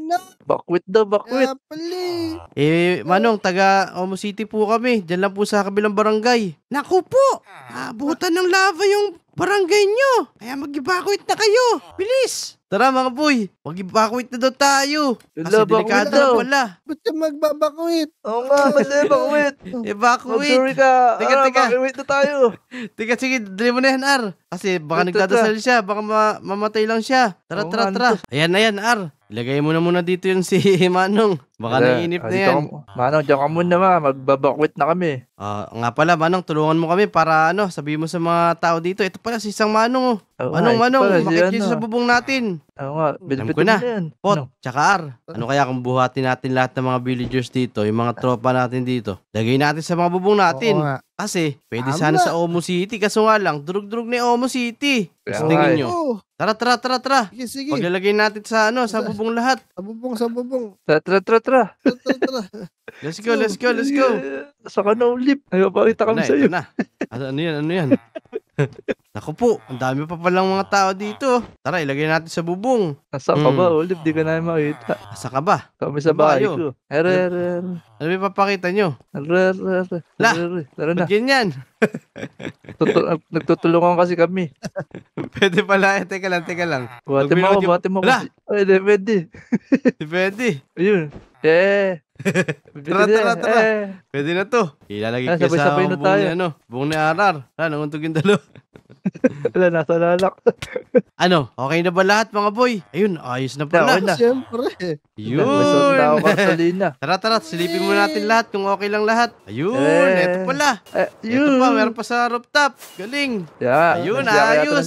Bakwit daw, bakwit. Kaya eh. eh. Manong, taga Omo City po kami. Diyan lang po sa kabilang barangay. Naku po! Abutan ng lava yung barangay nyo. Kaya mag-evacuate na kayo. Bilis! Tara mga boy, mag-evacuate na daw tayo. Kasi Laba, delikado na wala. pala. Ba't ka mag-evacuate? Oo nga, mag-evacuate. evacuate. Eh, Mag-sorry ka. Teka, teka. Evacuate na tayo. teka, sige, dali mo na yan, Ar. Kasi baka nagdadasal siya, baka ma- mamatay lang siya. Tara, tara, tara. Ayan na yan, Ar. Ilagay mo na muna dito yung si Manong. Baka Hala, nainip ah, na yan. Ka, Manong, diyan ka muna ma. Magbabakwit na kami. Uh, nga pala, Manong, tulungan mo kami para ano, sabi mo sa mga tao dito. Ito pala si isang Manong. Oh, Manong, Manong, makit dito ano. sa bubong natin. Oo nga, bilipit ko na. Pot, no. tsaka ar. Ano kaya kung buhatin natin lahat ng mga villagers dito, yung mga tropa natin dito. Lagay natin sa mga bubong natin. Oo nga. Kasi, pwede Tama. sana sa Omo City. Kaso nga lang, durug-durug ni Omo City. Kasi tingin nyo. Oo. Tara, tara, tara, tara. Sige, sige. Paglalagay natin sa ano, sa bubong lahat. Sa bubong, sa bubong. Tara, tara, tara, tara. Tara, tara, tara. Let's go, let's go, let's go. Sa ka na ulip. Ay, mapakita kami Ano, sa'yo. Ano ano yan, ano yan? Naku po, ang dami pa palang mga tao dito. Tara, ilagay natin sa bubong. Nasaan ka ba, hmm. Olive? Di ka na makita. Asa ka ba? Kami ano sa bahay ko. Ere, ere, ere. Ano may papakita nyo? Ere, ere, ere. La, tara na. ganyan? Nagtutulungan kasi kami. pwede pala. Eh, teka lang, teka lang. Buhati mo ako, buhati mo ako. Pwede, pwede. Pwede. Ayun. Eh. tara, tara, tara. Pwede na eh. to. Ilalagay ah, ko sa buong ni, ano, buong ni Arar. Ah, nanguntog dalawa. Wala, nasa lalak. ano, okay na ba lahat mga boy? Ayun, ayos na pala. Ayun na. Siyempre. Yun. tara, tara, silipin mo natin lahat kung okay lang lahat. Ayun, eh. eto pala. Eh, Eto pa, meron pa sa rooftop. Galing. Yeah. Ayun, ayos.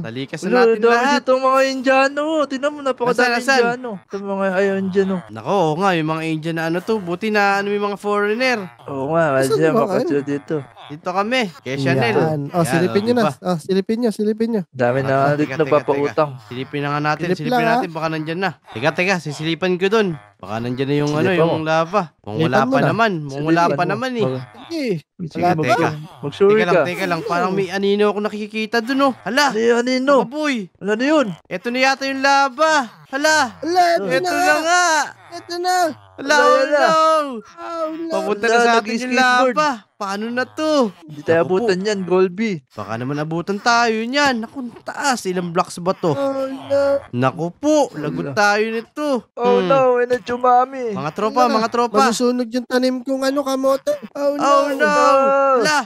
Talikas oh. na natin Lalo, lahat. Dito mga Indiano. Tinan mo, napakadami Indiano. Ito mga ayun dyan. Ah, nako, oo nga, yung mga Indian na ano to. Buti na ano may mga foreigner. Oo nga, kasi makakasya dito. Dito kami. Kay Chanel. Oh, Yan. Oh, silipin nyo na. Oh, silipin nyo, silipin nyo. Dami na ulit nagpapautang. Silipin na nga natin. Silip silipin lang, natin. Ah. Baka nandyan na. Teka, teka. Sisilipan ko dun. Baka nandyan na yung ano, yung lava. Kung pa naman. Kung pa naman eh. Sige. teka. magsuri. Magsuri Teka ka. lang, teka lang. Parang may anino ako nakikita dun oh. Hala. Ano Anino? Kaboy. Ano yun? Ito na yata yung lava. Hala. Ala, ito na. na nga. Ito na. Lalo, lalo. Ah, Papunta na sa atin yung lava. Paano na to? Hindi tayo abutan po. yan, Golby. Baka naman abutan tayo niyan. Naku, taas. Ilang blocks ba to? Oh, ah, no. Naku po, lagot tayo nito. Oh, hmm. no. Ina, chumami. Mga tropa, Wala. mga tropa. Masusunog yung tanim kong ano, kamote. Oh, no. Oh, no. no.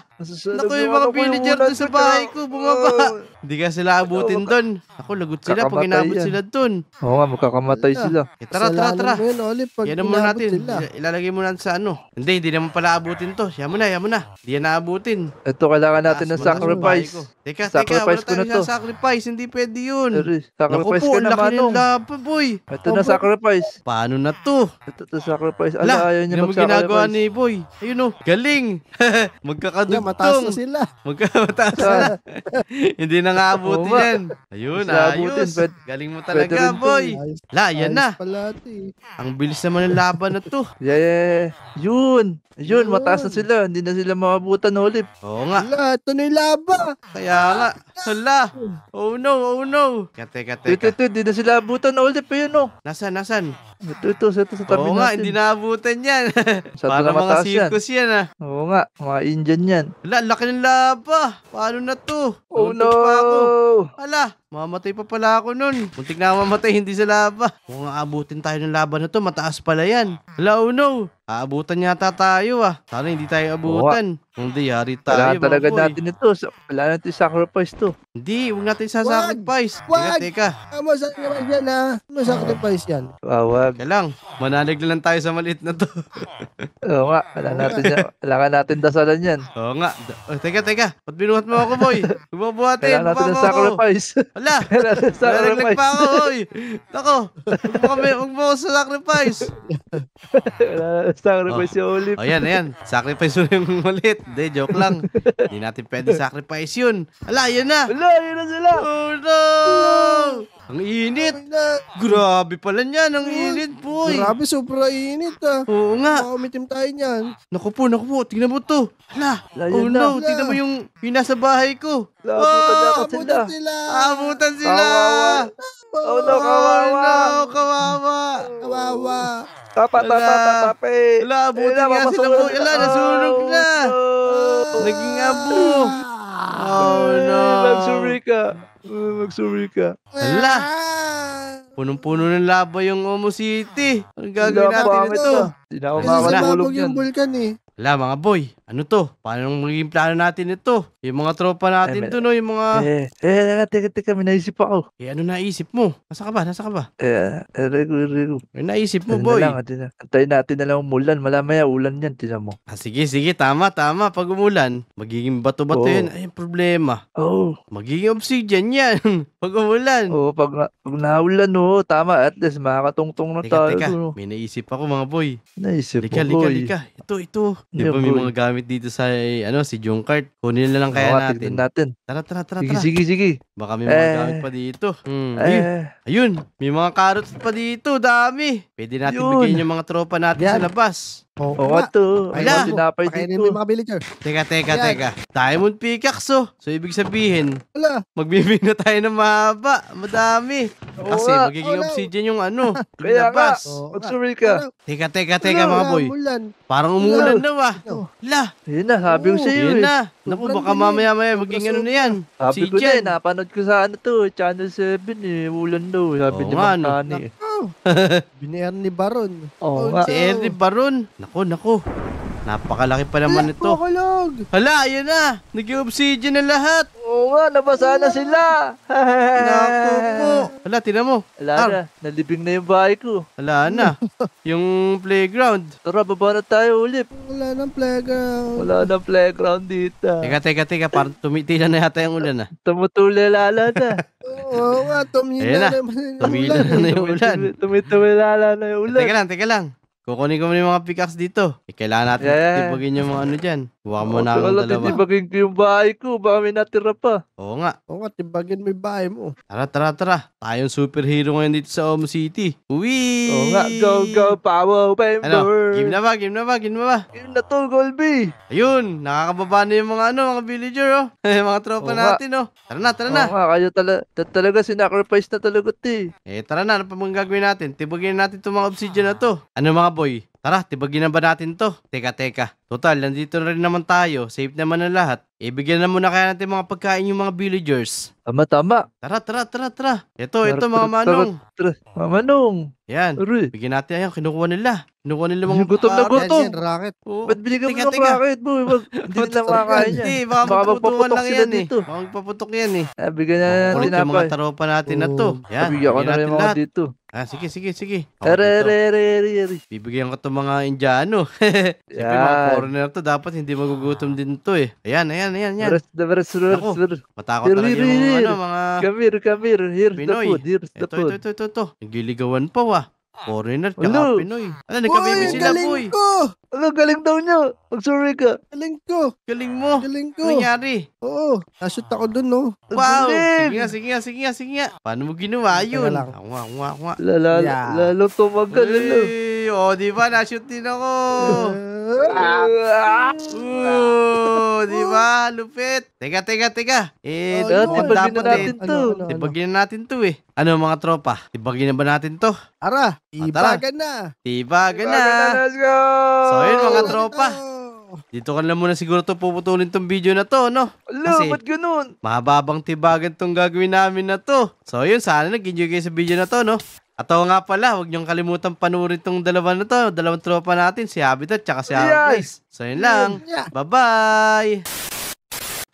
Naku, yung mga villager doon sa bahay ko. Bumaba. Hindi oh. ka sila abutin oh, doon. Naku, lagot sila pag inabot sila doon. Oo nga, magkakamatay sila. Eh, tara, tara, tara. Yan ang natin. Sila. Ilalagay mo natin sa ano. Hindi, hindi naman pala abutin to. Yan mo na, yan mo na. Hindi yan naabutin. Ito, kailangan natin ng sacrifice. Ko. Teka, sacrifice teka, wala tayong sacrifice. Hindi pwede yun. Sorry, sacrifice Naku po, ka na, Manong. Oh. Lapa, boy. Ito oh, na sacrifice. Paano na to? Ito to sacrifice. Ala, ayaw niya mag-sacrifice. ginagawa ni boy. Ayun o, oh, galing. Magkakadugtong. mataas na sila. Magkakataas na. hindi na nga abutin yan. Ayun, ayos. Galing mo talaga, boy. La, yan na. Ang bilis naman ng laban na to. Yeah, yeah, yeah. Yun. Yun, mataas na sila. Hindi na sila mabutan ulit. Oo nga. Hala, ito na yung laba. Kaya nga. Hala. Oh no, oh no. Teka, teka, Ito, teka. ito, hindi na sila mabutan ulit pa yun, oh. Nasaan, nasaan? Ito, ito, ito sa tabi Oo natin. nga, hindi naabutan yan. Sa Para na mga circus yan. ah. Oo nga, mga Indian yan. Ala, laki ng laba. Paano na to? Oh no! Ala, mamatay pa pala ako nun. Muntik na mamatay, hindi sa laba. Kung aabutin tayo ng laban na to, mataas pala yan. Ala, oh no. Aabutan yata tayo ah. Sana hindi tayo abutan. Oo. Hindi, yari tayo. Kailangan talaga boy. natin ito. So, kailangan natin sacrifice to. Hindi, huwag natin sacrifice. Wag! Teka, teka. Amo sa naman yan ah. Amo sacrifice yan. Ah, wag. Kaya lang, manalig na lang tayo sa maliit na to. Oo nga, kailangan natin, yan. kailangan natin dasalan yan. Oo nga. Oh, teka, teka. Ba't binuhat mo ako boy? Bumabuhatin. Kailangan natin ng sacrifice. Wala. Kailangan natin sacrifice. Nalaglag pa ako boy. Ako, huwag mo sa sacrifice. sacrifice oh. yung ulit. Oh, yan, yan. Sacrifice yun yung ulit. De, joke lang. Hindi natin pwede sacrifice yun. Ala, yun na. Ala, yun na sila. Oh, no. Ang init. Grabe pala niyan. Ang init, po. Grabe, sobra init, ah. Oo nga. Makumitim tayo niyan. Naku po, naku po. Tingnan mo to. Ala. Ala oh, no. Na. Tingnan mo yung, yung nasa bahay ko. Ala, oh, abutan sila. Abutan sila. Abutan sila. Oh, no, kawawa. Oh, no, kawawa. Kawawa. Tapa, tapa, tapa, tapa. Wala, buti nga sila po. Wala, nasunog na. Oh. Naging abo. Oh, no. Magsuri ka. Magsuri oh, ka. Wala. Punong-puno ng laba yung Omo City. Ang gagawin natin ito? Ah. Hindi na ako makakalulog yan. Kasi yung vulkan eh. Wala, mga boy ano to? Paano magiging plano natin ito? Yung mga tropa natin Ay, to, no? Yung mga... Eh, eh, teka, teka, may naisip ako. Eh, ano naisip mo? Nasa ka ba? Nasa ka ba? Eh, eh, rigo, eh, rigo. May naisip mo, boy? Na lang, ah, antayin natin na lang umulan. Malamaya ulan yan, tinan mo. Ah, sige, sige, tama, tama. Pag umulan, magiging bato-bato oh. yan. Ay, problema. Oo. Oh. Magiging obsidian yan. pag umulan. Oo, oh, pag, pag naulan, oo, oh, tama. At least makakatungtong na teka, tayo. Teka, teka. May naisip ako, mga boy. Naisip lika, mo, boy. Lika, lika, lika. Ito, ito. Di ba may mga gamit gumamit dito sa ano si Junkart. Kunin na lang kaya Oo, natin. natin. Tara, tara, tara, Sige, tara. sige, sige. Baka may mga Eh. gamit pa dito. Hmm. ayun. Eh, Ayun, may mga carrots pa dito. Dami. Pwede natin Yun. bigyan yung mga tropa natin Yan. sa labas. Oh, Oo to. Wala. Sinapay Pakainin mo dito. yung mga villager. Teka, teka, Yan. teka. Diamond pickaxe oh. So, ibig sabihin, Wala. magbibig na tayo ng mahaba. Madami. Kasi nga. magiging Oh, obsidian yung ano. Kaya nga. labas. Oo, nga. Magsuri ka. Teka, teka, teka Wala, mga boy. Ulan. Parang umulan na wa. La, Yun na, sabi ko sa'yo yun eh. na. Naku, baka eh. mamaya-maya maging ano na yan. Sabi ko na napanood ko sa ano to, Channel 7 eh, ulan daw. Sabi Oo ni Wow! Binihan ni Baron. Oh, oh, si Ernie Baron. Nako, nako. Napakalaki pa naman ito. Napakalag! Hala, ayan na! Nag-obsidian na lahat! Oo nga, nabasa na sila! Naku po! Hala, tinan mo. Hala na, nalibing na yung bahay ko. Hala na, yung playground. Tara, baba na tayo ulit. Wala nang playground. Wala nang playground dito. Teka, teka, teka, parang tumitila na yata yung ulan ah. Tumutulilala na. Oo nga, tumila na. naman Tumila na yung ulan. Tumitulilala na yung ulan. Teka lang, teka lang. Kukunin ko muna yung mga pickaxe dito. Eh, kailangan natin yeah. tibagin yung mga ano dyan. Kuha mo na ang dalawa. tibagin ko yung bahay ko. Baka may natira pa. Oo nga. Oo nga, tibagin mo yung bahay mo. Tara, tara, tara. Tayong superhero ngayon dito sa Om City. Uwi! Oo nga, go, go, power, member. Ano? Game na ba? Game na ba? Game na ba? Game na to, Golby. Ayun, nakakababa na yung mga ano, mga villager, oh. mga tropa Oo natin, oh. Tara na, tara Oo na. Oo nga, kayo tala ta talaga sinacrifice na talaga, ti. Eh. eh, tara na. Ano pa bang gagawin natin? Tibagin natin itong mga obsidian na to. Ano mga boy? Tara, tibagin na ba natin to? Teka, teka. Total, nandito na rin naman tayo. Safe naman ang lahat. Ibigyan eh, na muna kaya natin mga pagkain yung mga villagers. Tama, tama. Tara, tara, tara, tara. Ito, ito, mga manong. Tara, mga manong. Yan, bigyan natin. Ayan, kinukuha nila. Kinukuha nila mga... Gutom na ah, gutom. Rocket. Ba't binigyan mo ng rocket mo? Hindi nila makakain yan. Hindi, baka magpuputukan lang yan eh. Baka magpaputok yan eh. Ah, bigyan na natin. Mga tropa natin na to. Yan, bigyan natin lahat. Dito. Ah, sige, sige, sige. Arererererere. Bibigyan ko to mga Indiano. Siyempre, mga Yan. foreigner to, dapat hindi magugutom din to eh. Ayan, ayan, ayan, ayan. Beres na beres Matakot Here, talaga here, yung mga, here. ano, mga Come here, come here. Here's the food. Here's the Ito, ito, ito, ito, ito. Nagliligawan pa, wah. Ah. Foreigner Hello. cakap Pinoy. Ada dekat Boy, BBC lah, Boy. Ko. Alah, galing daw niya. sorry ka. Galing ko. Galing mo. Galing ko. Nangyari. Oo. Oh, Nasut ako dun, no. Wow. Singa, singa, singa, singa. nga, sige nga, sige nga. Paano mo ginawa yun? Wala lang. Wala, Lalo tumagal, ano. O, oh, di ba? Nashoot din ako. Ah. Oo, di ba? Lupit. Teka, teka, teka. Eh, oh, no, tibagin na natin eh. to. Ano, tibagin ano? na natin to eh. Ano mga tropa? Tibagin na ba natin to? Ara, ah, tibagan na. Tibagan na. Let's go. So, yun mga tropa. Dito ka lang muna siguro to puputulin tong video na to, no? Ala, Kasi, ba't ganun? Mahababang tibagan tong gagawin namin na to. So, yun, sana nag-enjoy kayo sa video na to, no? At oo nga pala, huwag niyong kalimutan panurin tong dalawa na to. Dalawang tropa natin, si Habitat at si Habitat. So yun lang. Bye-bye!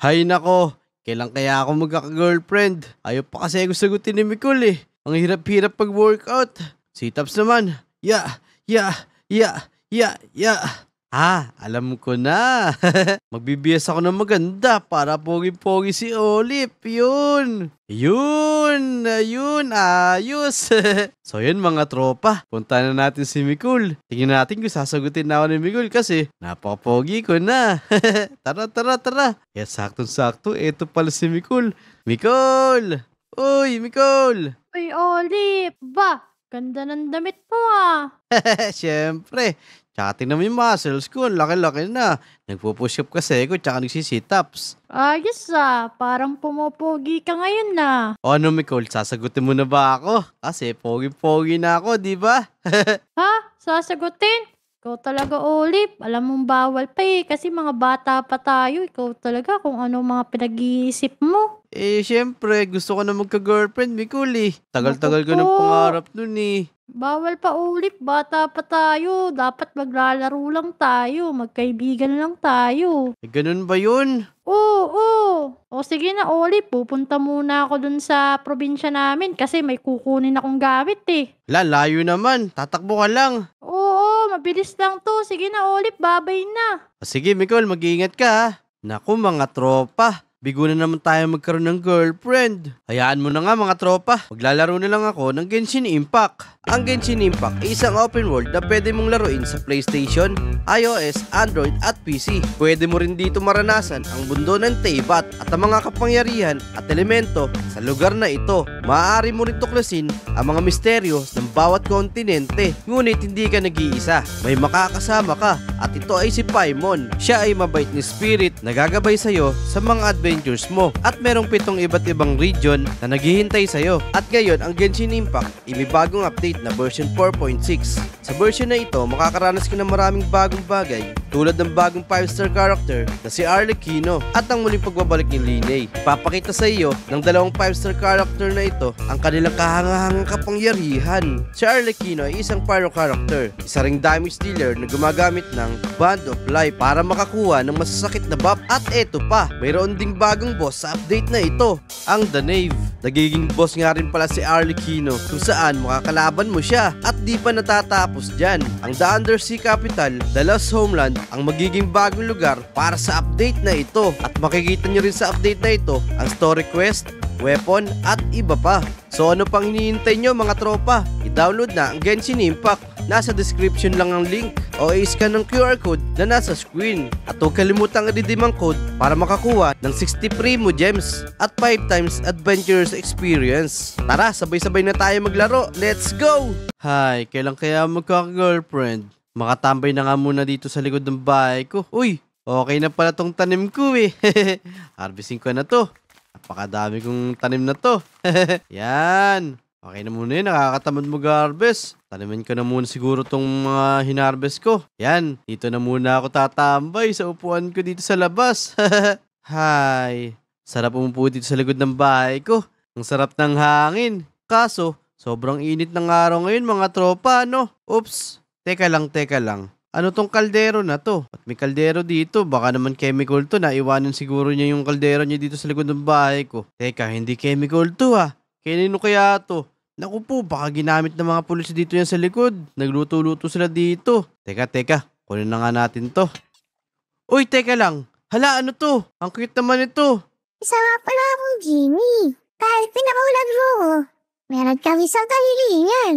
Hay nako, kailan kaya ako magkaka-girlfriend? Ayaw pa kasi ako sagutin ni Mikul eh. Ang hirap-hirap pag-workout. Sit-ups naman. Yeah, yeah, yeah, yeah, yeah. Ah, alam ko na. Magbibiyas ako ng maganda para pogi-pogi si Olip. Yun. Yun. Yun. Ayos. so yun mga tropa. Punta na natin si Mikul. Tingnan natin kung sasagutin na ako ni Mikul kasi napapogi ko na. tara, tara, tara. Kaya saktong-sakto, eto pala si Mikul. Mikul! Uy, Mikul! Uy, Olip! Ba, Ganda ng damit mo ah. Siyempre, Tsaka tingnan mo yung muscles ko, ang laki-laki na. Nagpo-push up kasi ako, tsaka nagsi-sit-ups. Ayos ah, parang pumopogi ka ngayon na. Ah. O ano, Nicole, sasagutin mo na ba ako? Kasi pogi-pogi na ako, di ba? ha? Sasagutin? Ikaw talaga, Olive. Alam mong bawal pa eh, kasi mga bata pa tayo. Ikaw talaga kung ano mga pinag-iisip mo. Eh, syempre, gusto ko na magka-girlfriend, Mikul Tagal-tagal ko ng pangarap nun eh. Bawal pa ulit, bata pa tayo. Dapat maglalaro lang tayo, magkaibigan lang tayo. Eh, ganun ba yun? Oo, oo. O sige na, Oli, pupunta muna ako dun sa probinsya namin kasi may kukunin akong gamit eh. La, layo naman. Tatakbo ka lang. Oo, mabilis lang to. Sige na, Oli, babay na. Ah, Sige, Mikol, mag-iingat ka ha. Naku, mga tropa. Bigo na naman tayo magkaroon ng girlfriend. Hayaan mo na nga mga tropa. Maglalaro na lang ako ng Genshin Impact. Ang Genshin Impact ay isang open world na pwede mong laruin sa PlayStation, iOS, Android at PC. Pwede mo rin dito maranasan ang mundo ng Teyvat at ang mga kapangyarihan at elemento sa lugar na ito. Maaari mo rin tuklasin ang mga misteryo ng bawat kontinente. Ngunit hindi ka nag-iisa. May makakasama ka at ito ay si Paimon. Siya ay mabait ni spirit na gagabay sa'yo sa mga adventure adventures mo at merong pitong iba't ibang region na naghihintay sa'yo. At ngayon, ang Genshin Impact imibagong update na version 4.6. Sa version na ito, makakaranas ka ng maraming bagong bagay tulad ng bagong 5-star character na si Arlecchino at ang muling pagbabalik ni Linay. Papakita sa iyo ng dalawang 5-star character na ito ang kanilang kahangahangang kapangyarihan. Si Arlecchino ay isang pyro character, isa ring damage dealer na gumagamit ng Band of Life para makakuha ng masasakit na buff at eto pa, mayroon ding bagong boss sa update na ito, ang The Nave. Nagiging boss nga rin pala si Arlecchino kung saan makakalaban mo siya at di pa natatapos dyan. Ang The Undersea Capital, The Lost Homeland ang magiging bagong lugar para sa update na ito at makikita nyo rin sa update na ito ang story quest, weapon at iba pa. So ano pang hinihintay nyo mga tropa? I-download na ang Genshin Impact Nasa description lang ang link o i-scan ng QR code na nasa screen. At huwag kalimutang i-redeem ang code para makakuha ng 60 Primo Gems at 5 times Adventurous Experience. Tara, sabay-sabay na tayo maglaro. Let's go! Hi, kailan kaya magkaka-girlfriend? Makatambay na nga muna dito sa likod ng bahay ko. Uy, okay na pala tong tanim ko eh. Harvesting ko na to. Napakadami kong tanim na to. Yan. Okay na muna yun, nakakatamad mo garbes. Tanimin ko na muna siguro tong mga uh, hinarbes ko. Yan, dito na muna ako tatambay sa upuan ko dito sa labas. Hi, sarap umupo dito sa likod ng bahay ko. Ang sarap ng hangin. Kaso, sobrang init ng araw ngayon mga tropa, no? Oops, teka lang, teka lang. Ano tong kaldero na to? At may kaldero dito, baka naman chemical to. na iwanan siguro niya yung kaldero niya dito sa likod ng bahay ko. Teka, hindi chemical to ah. Kanino kaya to? Naku po, baka ginamit ng mga pulis dito yan sa likod. Nagluto-luto sila dito. Teka, teka. Kunin na nga natin to. Uy, teka lang. Hala, ano to? Ang cute naman ito. Isa nga pala akong Jimmy. Kahit pinakaulag mo ko, meron kami isang kahilingan.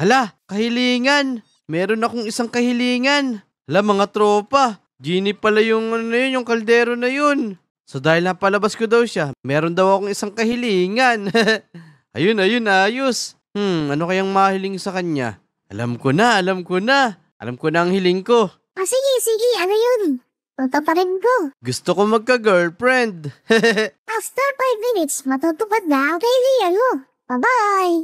Hala, kahilingan. Meron akong isang kahilingan. Hala, mga tropa. Genie pala yung ano yun, yung kaldero na yun. So dahil napalabas ko daw siya, meron daw akong isang kahilingan. ayun, ayun, ayos. Hmm, ano kayang mahiling sa kanya? Alam ko na, alam ko na. Alam ko na ang hiling ko. Ah, sige, sige. Ano yun? Tutuparin ko. Gusto ko magka-girlfriend. After 5 minutes, matutupad na ang kahilingan ko. Bye-bye.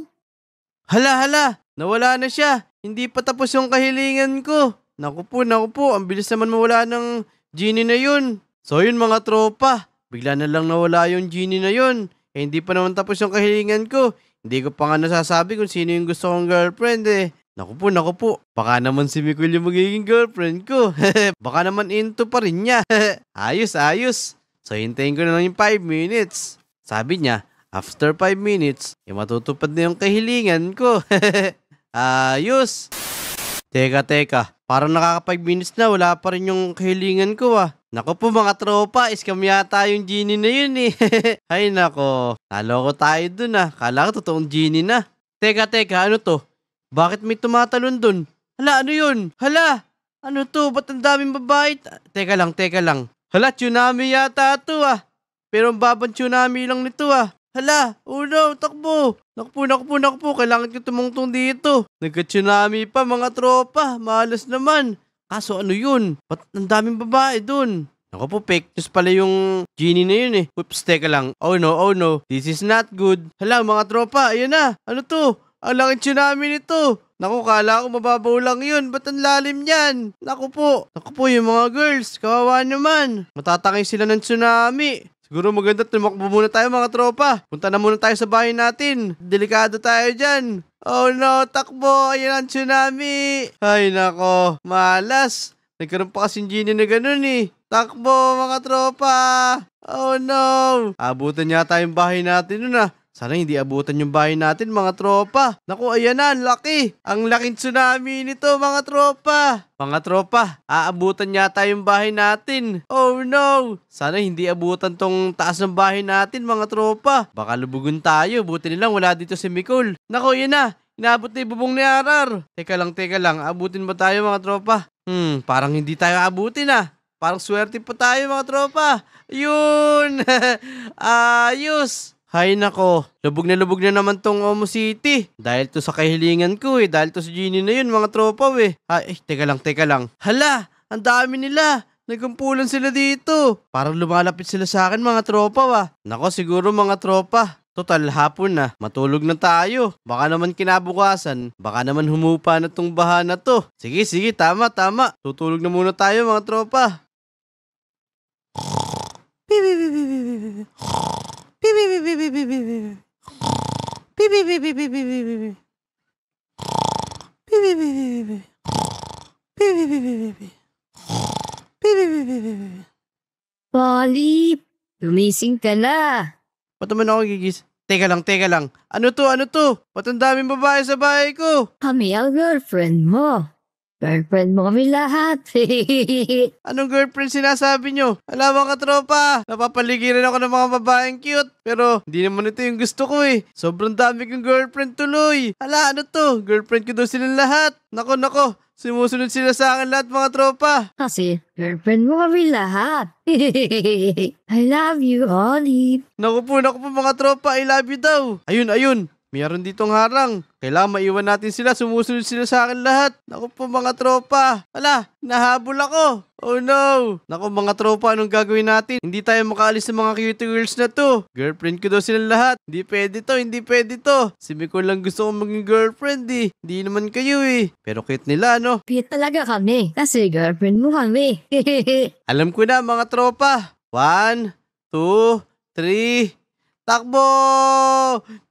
Hala, hala. Nawala na siya. Hindi pa tapos yung kahilingan ko. Naku po, naku po. Ang bilis naman mawala ng genie na yun. So yun mga tropa, bigla na lang nawala yung genie na yun. Eh, hindi pa naman tapos yung kahilingan ko. Hindi ko pa nga nasasabi kung sino yung gusto kong girlfriend eh. Naku po, naku po. Baka naman si Mikul yung magiging girlfriend ko. Baka naman into pa rin niya. ayos, ayos. So, hintayin ko na lang yung 5 minutes. Sabi niya, after 5 minutes, yung eh, matutupad na yung kahilingan ko. ayos. Teka, teka. Parang nakakapag-minutes na, wala pa rin yung kahilingan ko ah. Nako po mga tropa, iskam yata yung genie na yun eh. Ay nako, talo ko tayo dun ah. Kala ko totoong genie na. Teka, teka, ano to? Bakit may tumatalon dun? Hala, ano yun? Hala! Ano to? Ba't ang daming babae? Teka lang, teka lang. Hala, tsunami yata to ah. Pero ang babang tsunami lang nito ah. Hala, oh no, takbo! Nakpo, nakpo, nakpo, kailangan ko tumungtong dito. Nagka-tsunami pa mga tropa, malas naman. Kaso ano yun? Ba't ang daming babae dun? Ako po, fake news pala yung genie na yun eh. Whoops, teka lang. Oh no, oh no. This is not good. Hala, mga tropa, ayun na. Ano to? Ang laking tsunami nito. Naku, kala ko mababaw lang yun. Ba't ang lalim niyan? Naku po. Naku po, yung mga girls. Kawawa naman. Matatangay sila ng tsunami. Siguro maganda tumakbo muna tayo mga tropa. Punta na muna tayo sa bahay natin. Delikado tayo dyan. Oh no, takbo! Ayan ang tsunami! Ay nako, malas. Nagkaroon pa kasing genie na ganun eh. Takbo mga tropa! Oh no! Abutan yata yung bahay natin nun ah. Sana hindi abutan yung bahay natin mga tropa. Naku, ayan na, ang laki. Ang laking tsunami nito mga tropa. Mga tropa, aabutan yata yung bahay natin. Oh no! Sana hindi abutan tong taas ng bahay natin mga tropa. Baka lubugun tayo, buti nilang wala dito si Mikol. Naku, ayan na, Inabot na ibubong ni Arar. Teka lang, teka lang. Abutin ba tayo mga tropa? Hmm, parang hindi tayo abutin ah. Parang swerte pa tayo mga tropa. Yun! Ayos! Hay nako, lubog na lubog na naman tong Omo City. Dahil to sa kahilingan ko eh, dahil to sa Genie na yun mga tropa eh. Ay, eh, teka lang, teka lang. Hala, ang dami nila. Nagkumpulan sila dito. Parang lumalapit sila sa akin mga tropa wa. Ah. Nako siguro mga tropa, Total, hapon na. Matulog na tayo. Baka naman kinabukasan. Baka naman humupa na tong baha na to. Sige, sige. Tama, tama. Tutulog na muna tayo mga tropa. Beep, beep, beep, beep, beep, beep, beep. Beep, beep, beep, beep, beep, beep, beep, beep. Beep, beep, beep, beep, beep, beep. Beep, beep, beep, beep, beep, beep. Beep, beep, Polly, lumising ka na. Ba't naman ako gigis? Teka lang, teka lang. Ano to, ano to? Ba't ang daming babae sa bahay ko? Kami ang girlfriend mo. Girlfriend mo kami lahat. Anong girlfriend sinasabi nyo? Alam ka tropa, napapaligiran ako ng mga babaeng cute. Pero hindi naman ito yung gusto ko eh. Sobrang dami kong girlfriend tuloy. Ala, ano to? Girlfriend ko daw silang lahat. Nako, nako. Sumusunod sila sa akin lahat mga tropa. Kasi girlfriend mo kami lahat. I love you, Olive. Naku po, naku po mga tropa. I love you daw. Ayun, ayun. Meron ditong harang. Kailangan maiwan natin sila. Sumusunod sila sa akin lahat. Naku po mga tropa. Ala, nahabol ako. Oh no! Naku mga tropa, anong gagawin natin? Hindi tayo makaalis sa mga cute girls na to. Girlfriend ko daw silang lahat. Hindi pwede to, hindi pwede to. Si Miko lang gusto kong maging girlfriend eh. Hindi naman kayo eh. Pero cute nila no? Cute talaga kami. Kasi girlfriend mo kami. Alam ko na mga tropa. One, two, three, Takbo!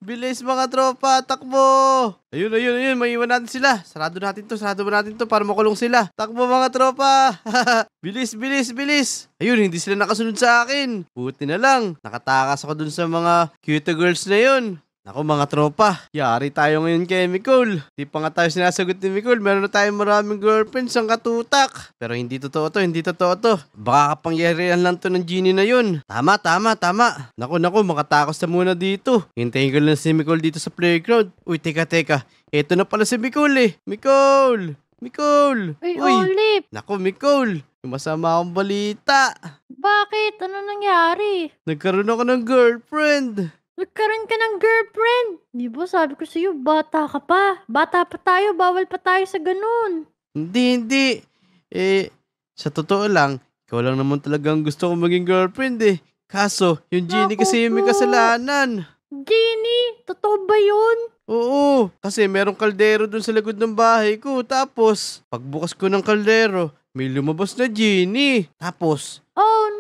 Bilis mga tropa, takbo! Ayun, ayun, ayun, maiwan natin sila. Sarado natin to, sarado natin to para makulong sila. Takbo mga tropa! bilis, bilis, bilis! Ayun, hindi sila nakasunod sa akin. Buti na lang. Nakatakas ako dun sa mga cute girls na yun. Nako mga tropa, yari tayo ngayon kay Nicole. Di pa nga tayo sinasagot ni Nicole, meron na tayong maraming girlfriends ang katutak. Pero hindi totoo to, hindi totoo to. Baka kapangyarihan lang to ng genie na yun. Tama, tama, tama. Nako, nako, makatakos na muna dito. Hintayin ko lang si Nicole dito sa playground. Uy, teka, teka. Ito na pala si Nicole eh. Nicole! Nicole! Uy! ulip! Nako, Nicole! masama akong balita. Bakit? Ano nangyari? Nagkaroon ako ng girlfriend. Nagkaroon ka ng girlfriend. Di ba sabi ko sa'yo, bata ka pa. Bata pa tayo, bawal pa tayo sa ganun. Hindi, hindi. Eh, sa totoo lang, ikaw lang naman talagang gusto ko maging girlfriend eh. Kaso, yung Genie Ako kasi yung may kasalanan. Genie, totoo ba yun? Oo, kasi merong kaldero dun sa likod ng bahay ko. Tapos, pagbukas ko ng kaldero, may lumabas na Genie. Tapos, Oh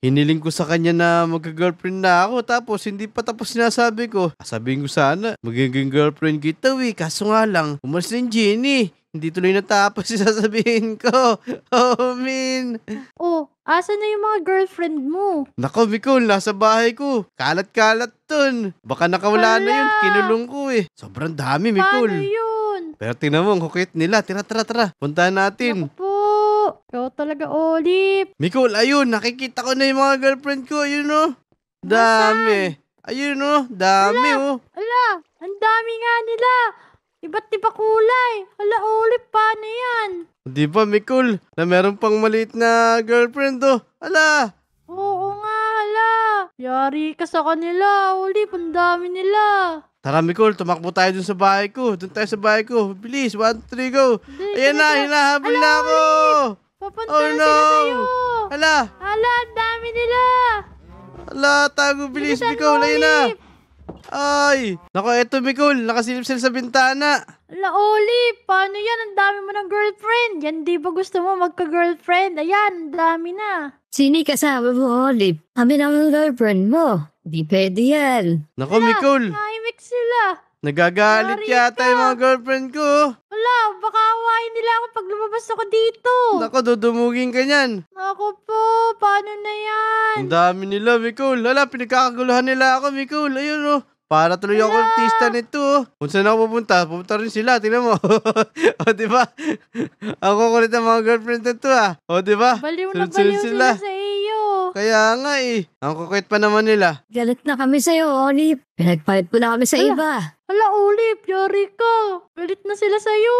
Hiniling ko sa kanya na magka-girlfriend na ako tapos hindi pa tapos sinasabi ko. Sabihin ko sana, magiging girlfriend kita eh. Kaso nga lang, umalis na Jenny. Hindi tuloy natapos yung sasabihin ko. Oh, man. Oh, asa na yung mga girlfriend mo? Nako, Bicol, nasa bahay ko. Kalat-kalat ton. Baka nakawala Hala. na yun. Kinulong ko eh. Sobrang dami, Paano Mikol. yun? Pero tingnan mo, ang kukit nila. Tira, tira, tira. Puntahan natin. Naku po. Ikaw talaga, Olive. Nicole, ayun, nakikita ko na yung mga girlfriend ko. Ayun, oh. Dami. Masan? Ayun, oh. Dami, ala, oh. Ala, ang dami nga nila. Iba't iba kulay. Ala, Olive, paano yan? Di ba, Nicole, na meron pang maliit na girlfriend, oh. Ala. Oo nga, ala. Yari ka sa kanila, Olive. Ang dami nila. Tara, Nicole, tumakbo tayo dun sa bahay ko. Dun tayo sa bahay ko. Bilis, one, three, go. Hindi, Ayan na, hinahabol na ako. Olive. Papunta oh, na no. sila sa'yo! Ala! Ala, ang dami nila! Hala, tago, bilis, Nicole, ayun na! Ay! Nako, eto, Nicole, nakasilip sila sa bintana! Hala, Oli, paano yan? Ang dami mo ng girlfriend! Yan, di ba gusto mo magka-girlfriend? Ayan, ang dami na! Sini kasama mo, Oli? Kami na ang girlfriend mo. Di pwede yan. Nako, Nicole! Ay, mix sila! Nagagalit Sorry yata yung mga girlfriend ko. Wala, baka awayin nila ako pag lumabas ako dito. Nako, dudumugin ka niyan. Ako po, paano na yan? Ang dami nila, Mikul. Wala, pinagkakaguluhan nila ako, Mikul. Ayun, oh. Para tuloy ako artista nito. Oh. Kung saan ako pupunta, pupunta rin sila. Tingnan mo. o, di ba? Ako kulit ang mga girlfriend nito, ah. O, di ba? Baliw na baliw sila. sila sa kaya nga eh. Ang kukwit pa naman nila. Galit na kami sa'yo, Olive. Pinagpalit mo na kami sa Ala. iba. Hala, Olive, yari ka. Galit na sila sa'yo.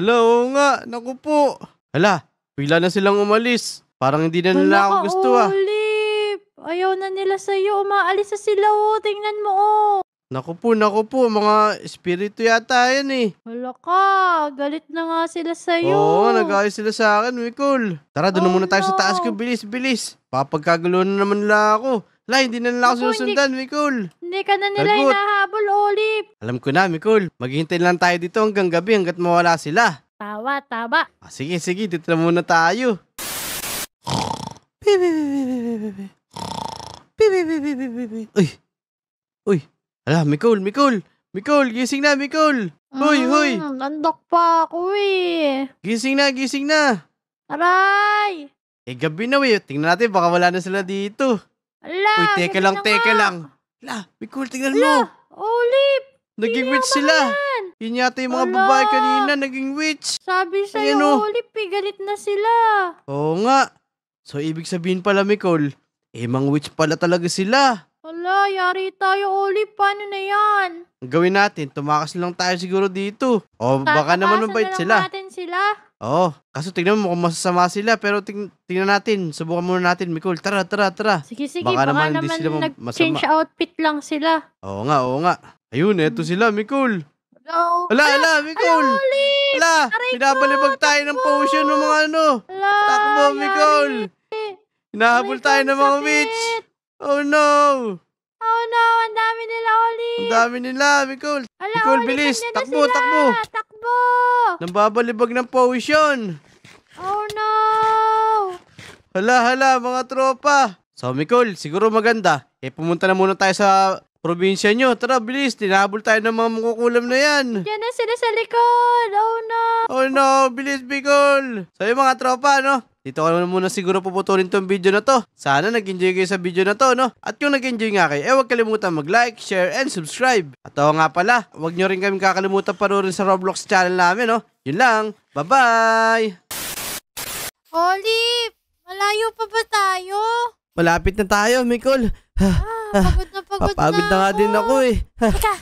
Hala, oo nga. Naku po. Hala, pila na silang umalis. Parang hindi na nila ako gusto ah. Olive. Ayaw na nila sa'yo. Umaalis sa sila, oh. Tingnan mo, oh. Naku po, naku po, mga espiritu yata yan eh. Wala ka, galit na nga sila sa'yo. Oo, nag sila sa akin, Mikol. Tara, doon oh, muna tayo no. sa taas ko, bilis, bilis. Papagkagulo na naman la ako. La, hindi na nila ako susundan, Mikol. Hindi ka na nila Lagot. hinahabol, Olive. Alam ko na, Mikol. Maghihintay lang tayo dito hanggang gabi hanggat mawala sila. Tawa, taba. Ah, sige, sige, dito na muna tayo. Uy! Uy! Ala, Mikol, Mikol! Mikol, gising na, Mikol! Hoy, ah, hoy! Nandok pa ako eh. Gising na, gising na! Aray! Eh, gabi na eh. Tingnan natin, baka wala na sila dito. Ala, Uy, teka lang, teka nga. lang. Ala, Mikol, tingnan Ala, mo! Olip! Naging witch sila! Yan. yata yung mga Ala. babae kanina, naging witch. Sabi sa'yo, Ayan, oh. Olip, eh, galit na sila. Oo nga. So, ibig sabihin pala, Mikol, eh, mang witch pala talaga sila. Hala, yari tayo, Oli. Paano na yan? Ang gawin natin, tumakas lang tayo siguro dito. O baka naman mabait na lang sila. natin sila. Oo, kaso tignan mo kung masasama sila. Pero ting- tingnan natin, subukan muna natin, Mikol. Tara, tara, tara. Sige, sige. Baka Baka, naman naman, sila ma- nag-change outfit lang sila. Oo nga, oo nga. Ayun, eto hmm. sila, Mikol. Hello? Ala, ala, Mikol! Hello, Oli! Ala, Aray ko, pinabalibag tayo ng takbo! potion ng mga ano. Ala, Takbo, yari. Hinahabol tayo ng mga Elizabeth! witch! Oh no! Oh no, ang dami nila, Oli! Ang dami nila, Nicole! Ala, Nicole, bilis! Takbo, sila. takbo! Takbo! Nambabalibag ng pawis Oh no! Hala, hala, mga tropa! So, Nicole, siguro maganda. Eh, pumunta na muna tayo sa Probinsya nyo, tara bilis, tinabol tayo ng mga mukukulam na yan. Yan na sila sa likod, oh no. Oh no, bilis Bicol. So mga tropa, no? Dito ko naman muna siguro puputulin tong video na to. Sana nag-enjoy kayo sa video na to, no? At kung nag-enjoy nga kayo, eh huwag kalimutan mag-like, share, and subscribe. At oo nga pala, huwag nyo rin kami kakalimutan panoorin sa Roblox channel namin, no? Yun lang, bye-bye! Olive, malayo pa ba tayo? Malapit na tayo, Mikol. Ah, pagod na pagod Papagod na, na nga din ako eh. Teka,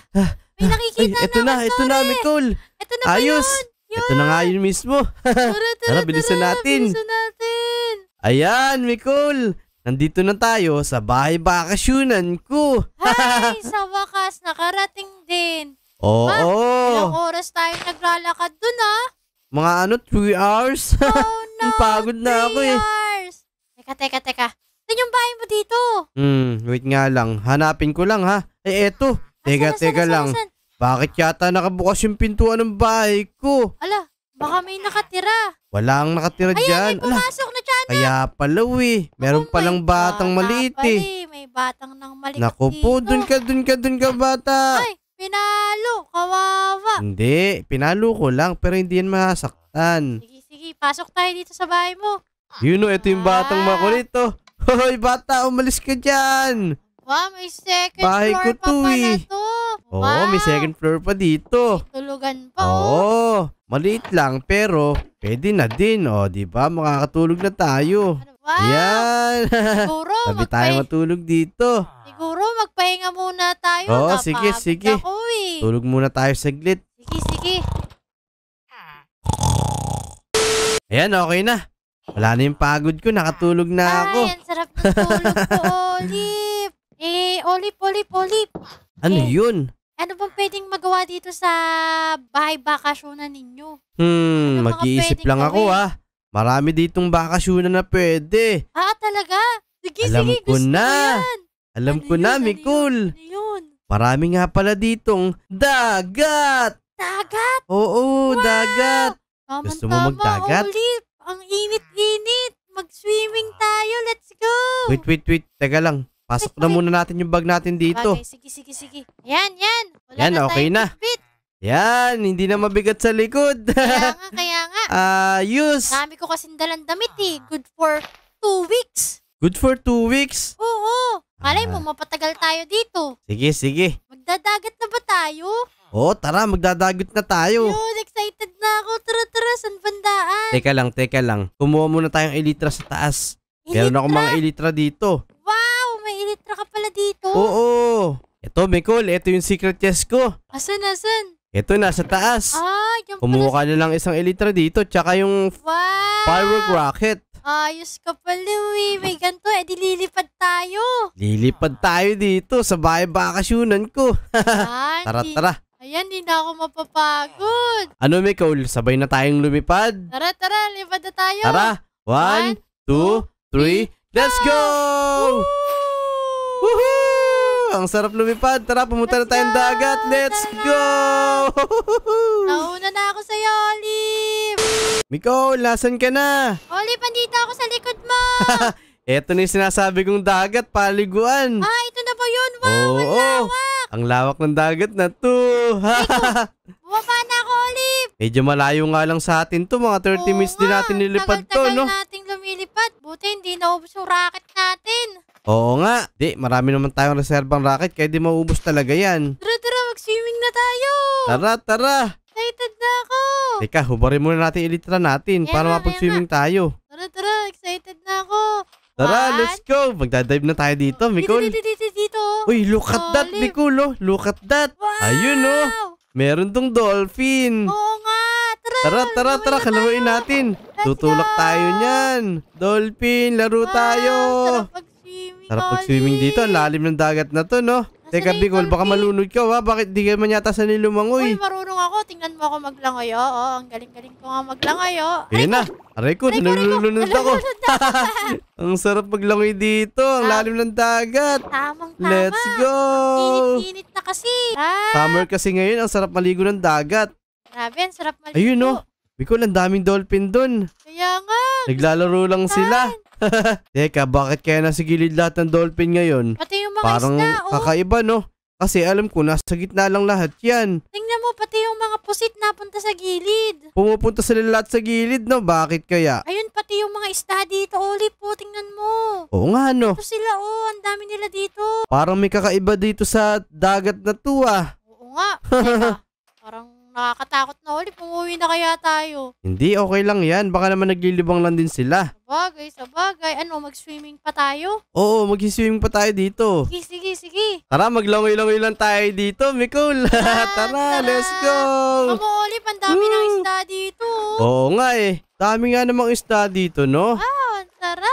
may nakikita Ay, ito na, ito na, Nicole. Ito na Ayos. ba yun? Ito na nga yun mismo. tara, tara, bilisan tara, natin. Bilisan natin. Ayan, Nicole. Nandito na tayo sa bahay bakasyunan ko. Hay, sa wakas, nakarating din. Oo. Ma, ilang oras tayo naglalakad dun ah? Mga ano, 3 hours? Oh no, Pagod na ako eh. hours. Teka, teka, teka natin yung bahay mo dito. Hmm, wait nga lang. Hanapin ko lang ha. Eh, eto. Teka, asan, teka asan, lang. Asan? Bakit yata nakabukas yung pintuan ng bahay ko? Ala, baka may nakatira. Wala ang nakatira Ayan, dyan. Ayan, ah, may pumasok Ala. na dyan. Ah. Kaya pala, we. Meron oh palang batang God, maliit eh. eh. May batang nang maliit Naku dito. po, dun ka, dun ka, dun ka, bata. Ay, pinalo. Kawawa. Hindi, pinalo ko lang, pero hindi yan masaktan. Sige, sige. Pasok tayo dito sa bahay mo. Yun o, ito yung batang ah. makulit to. Oh. Hoy, bata, umalis ka dyan. Wow, may second Bahay floor pa to, pala eh. to. Oo, wow. may second floor pa dito. May tulugan pa, oh. Oo, maliit lang pero pwede na din. O, oh, di ba? Makakatulog na tayo. Wow. Ayan. Siguro, Sabi tayo matulog dito. Siguro, magpahinga muna tayo. Oo, Napagod sige, sige. Ako, eh. Tulog muna tayo saglit. Sige, sige. Ayan, okay na. Wala na yung pagod ko. Nakatulog na ako. Ay, ang sarap ng tulog ko, Olive. Eh, Olive, Olive, Olive. Ano eh, yun? Ano bang pwedeng magawa dito sa bahay bakasyonan ninyo? Hmm, ano mag-iisip lang gawin? ako ah. Marami ditong bakasyonan na pwede. Ah, talaga? Sige, Alam sige, ko gusto na. yan. Alam ano ko yun, na, ano Yun, ano yun? Marami nga pala ditong dagat. Dagat? Oo, wow! dagat. Tama, Gusto mo magdagat? Olive. Ang init-init. Mag-swimming tayo. Let's go. Wait, wait, wait. Teka lang. Pasok na muna natin yung bag natin dito. Sige, sige, sige. Yan, yan. Wala yan, na okay na. Bit. Yan, hindi na mabigat sa likod. kaya nga, kaya nga. Ah, uh, use. Dami ko kasing dalang damit eh. Good for two weeks. Good for two weeks? Oo. oo. mo, ah. mapatagal tayo dito. Sige, sige. Magdadagat na ba tayo? Oh, tara, magdadagot na tayo. Yun, excited na ako. Tara, tara, san bandaan? Teka lang, teka lang. Kumuha muna tayong elitra sa taas. Elitra? Meron ako mga elitra dito. Wow, may elitra ka pala dito. Oo. Ito, Mikol, ito yung secret chest ko. Asan, asan? Ito, nasa taas. Ah, yung Kumuha ka na lang isang elitra dito, tsaka yung wow. firework rocket. Ayos ka pala, we. May ganito, eh, di lilipad tayo. Lilipad tayo dito sa bahay bakasyonan ko. tara, tara. Ayan, hindi na ako mapapagod. Ah. Ano, Nicole? Sabay na tayong lumipad? Tara, tara. Lipad na tayo. Tara. One, One two, three. Let's go! Woohoo! Ang sarap lumipad. Tara, pumunta Let's na tayong dagat. Let's go! Nauna na ako sa'yo, Olive. Mikol, lasan ka na? Olive, andito ako sa likod mo. Eto na yung sinasabi kong dagat, paliguan. Ah, ito na po yun. Wow, oh, ang lawak. ang lawak ng dagat na to. Bumaba na ako, Olive. Medyo malayo nga lang sa atin to. Mga 30 Oo minutes nga. din natin nilipad Tagal -tagal to, no? Tagal nating lumilipad. Buti hindi naubos yung rocket natin. Oo nga. Di, marami naman tayong reserbang rocket kaya di maubos talaga yan. Tara, tara. Mag-swimming na tayo. Tara, tara. Excited na ako. Teka, hubarin muna natin ilitra natin yeah, para mapag-swimming tayo. Tara, tara. Excited na ako. Tara, What? let's go. Magdadive na tayo dito, Mikol. Dito, dito, dito, dito. Uy, look at that, Olive. Mikol. Oh. Look at that. Wow. Ayun, oh. Meron tong dolphin. Oo nga. Tara, tara, tara. Kalaruin natin. Tutulak tayo niyan. Dolphin, laro wow. tayo. Sarap pag swimming Sarap mag-swimming dito. Ang lalim ng dagat na to, no? Teka, Bicol, baka malunod ka, ha? Bakit di ka man yata sa nilumangoy? Uy, marunong ako. Tingnan mo ako maglangoyo. Oo, ang galing-galing ko nga maglangoyo. Ayun na. Aray ko, nalulunod ako. ang sarap maglangoy dito. Ang ah. lalim ng dagat. Tamang-tama. Let's go. Init-init na kasi. Ah. Summer kasi ngayon. Ang sarap maligo ng dagat. Grabe, ang sarap maligo. Ayun, no. Bicol, ang daming dolphin dun. Kaya nga. Naglalaro lang sila. Teka, bakit kaya nasa gilid lahat ng dolphin ngayon? Pati yung mga Parang isda, oh. kakaiba, no? Kasi alam ko, nasa gitna lang lahat yan. Tingnan mo, pati yung mga pusit napunta sa gilid. Pumupunta sila lahat sa gilid, no? Bakit kaya? Ayun, pati yung mga isda dito, Oli po, tingnan mo. Oo nga, no? Ito sila, oh, ang dami nila dito. Parang may kakaiba dito sa dagat na to, ah. Oo nga. Teka, parang nakakatakot na ulit. Umuwi na kaya tayo. Hindi, okay lang yan. Baka naman naglilibang lang din sila. Sabagay, sabagay. Ano, mag-swimming pa tayo? Oo, mag-swimming pa tayo dito. Sige, sige, sige. Tara, maglangoy-langoy lang tayo dito, Mikul. tara, tara, let's go. Ako, Olip, ang dami ng isda dito. Oo nga eh. Dami nga namang isda dito, no? Ah, tara.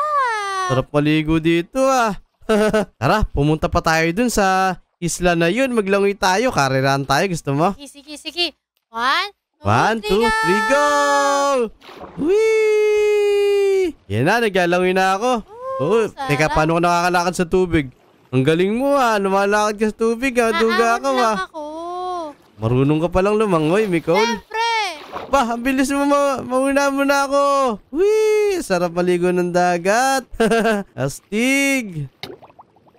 Tara paligo dito ah. tara, pumunta pa tayo dun sa isla na yun. Maglangoy tayo. Karirahan tayo. Gusto mo? Sige, sige, sige. One, two, One, three, two, go! three, go! Whee! Yan na, naglalawin na ako. Oo, oh, teka, paano ko nakakalakad sa tubig? Ang galing mo ha, ah. lumalakad ka sa tubig ha, ah. duga ka Naawag ah. ako. Marunong ka palang lumangoy, Mikol. Siyempre! Ba, ang bilis mo, ma- mauna mo na ako. Wee! Sarap maligo ng dagat. Astig!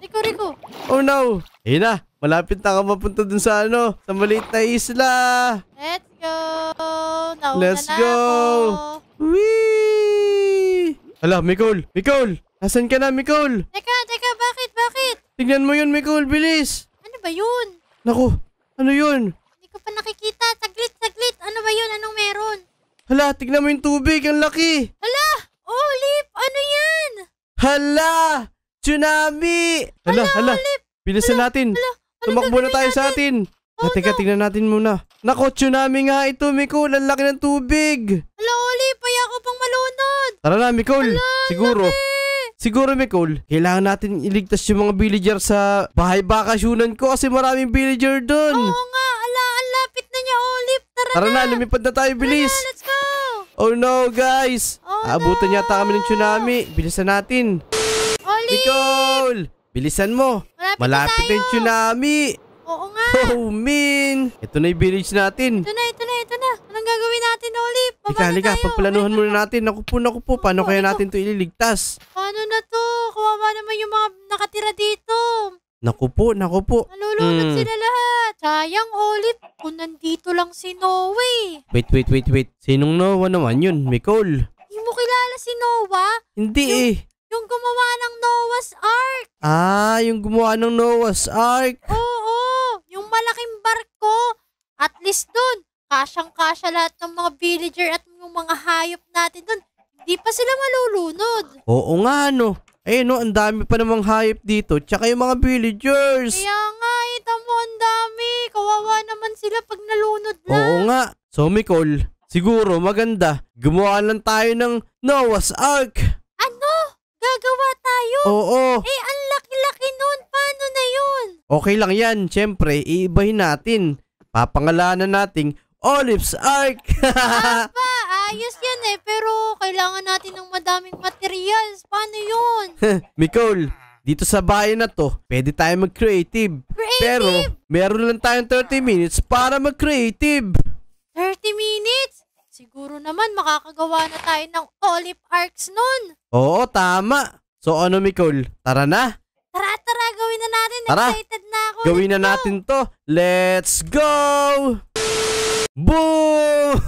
Rico, Rico! Oh no! Ayun na, Malapit na ka mapunta dun sa ano, sa maliit na isla. Let's go! Nauna Let's na go! Wee! Hala, Mikol! Mikol! Nasaan ka na, Mikol? Teka, teka, bakit, bakit? Tignan mo yun, Mikol, bilis! Ano ba yun? Naku, ano yun? Hindi ko pa nakikita. Saglit, saglit. Ano ba yun? Anong meron? Hala, tignan mo yung tubig. Ang laki. Hala! Oh, Lip! Ano yan? Hala! Tsunami! Hala, hala! hala. Bilisan natin. Hala, Tumakbo na tayo sa atin. Oh, At teka, no. tingnan natin muna. Nakotso namin nga ito, Mikol. Lalaki laki ng tubig. Hello, Oli. Paya ako pang malunod. Tara na, Mikol. Hala, Siguro. Laki. Siguro, Mikol, kailangan natin iligtas yung mga villager sa bahay bakasyonan ko kasi maraming villager doon. Oo nga. Ala, ang lapit na niya, Oli. Tara, Tara na. na. Lumipad na tayo, bilis. Tara let's go. Oh no, guys. Oh, Aabutan no. yata kami ng tsunami. Bilisan natin. Oli! Mikol! Bilisan mo. Malapit, Malapit na yung tsunami. Oo nga. Oh, man. Ito na yung village natin. Ito na, ito na, ito na. Anong gagawin natin, Olive? Baba Lika, na Pagplanuhan muna natin. Naku po, naku po. Paano kaya natin to ililigtas? Paano na to? Kawawa naman yung mga nakatira dito. Naku po, naku po. Nalulunod mm. sila lahat. Sayang, Olive, kung nandito lang si Noe. Wait, wait, wait, wait. Sinong Noah naman yun? Nicole. Hindi mo kilala si Noah? Hindi yung, eh. Yung gumawa ng Noah's Ark. Ah, yung gumawa ng Noah's Ark. Oo, yung malaking barko. At least doon, kasyang-kasya lahat ng mga villager at yung mga hayop natin doon. Hindi pa sila malulunod. Oo nga, no. Eh, no, ang dami pa namang hayop dito. Tsaka yung mga villagers. Kaya nga, ito eh, mo, ang dami. Kawawa naman sila pag nalunod na. Oo nga. So, Nicole, siguro maganda. Gumawa lang tayo ng Noah's Ark. Gagawa tayo. Oo. Eh, ang laki-laki nun. Paano na yun? Okay lang yan. Siyempre, iibahin natin. Papangalanan nating Olive's Ark. Aba, ayos yan eh. Pero kailangan natin ng madaming materials. Paano yun? Nicole, dito sa bahay na to, pwede tayo mag-creative. Creative? Pero, meron lang tayong 30 minutes para mag-creative. 30 minutes? siguro naman makakagawa na tayo ng olive arcs nun. Oo, tama. So ano, Nicole? Tara na. Tara, tara. Gawin na natin. Tara. Excited na ako. Gawin na natin to. Let's go! Boom!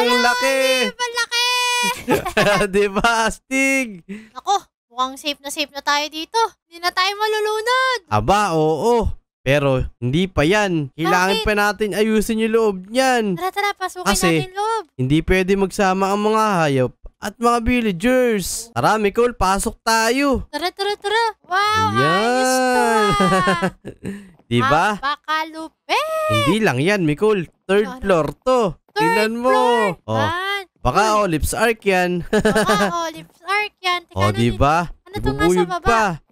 Ang laki! Malaki! Di ba, Astig? Ako, mukhang safe na safe na tayo dito. Hindi na tayo malulunod. Aba, oo. Pero, hindi pa yan. Kailangan Bakit? pa natin ayusin yung loob niyan. Tara, tara, pasukin Kasi, natin loob. Hindi pwede magsama ang mga hayop at mga villagers. Tara, Nicole, pasok tayo. Tara, tara, tara. Wow, yan. ayos to ah. diba? Napakalupit. Hindi lang yan, Nicole. Third ano? floor to. Third Tingnan mo. Oh. Baka Olive's Arc yan. Baka Olive's Arc yan. Teka, oh, diba? Ano itong nasa baba? Pa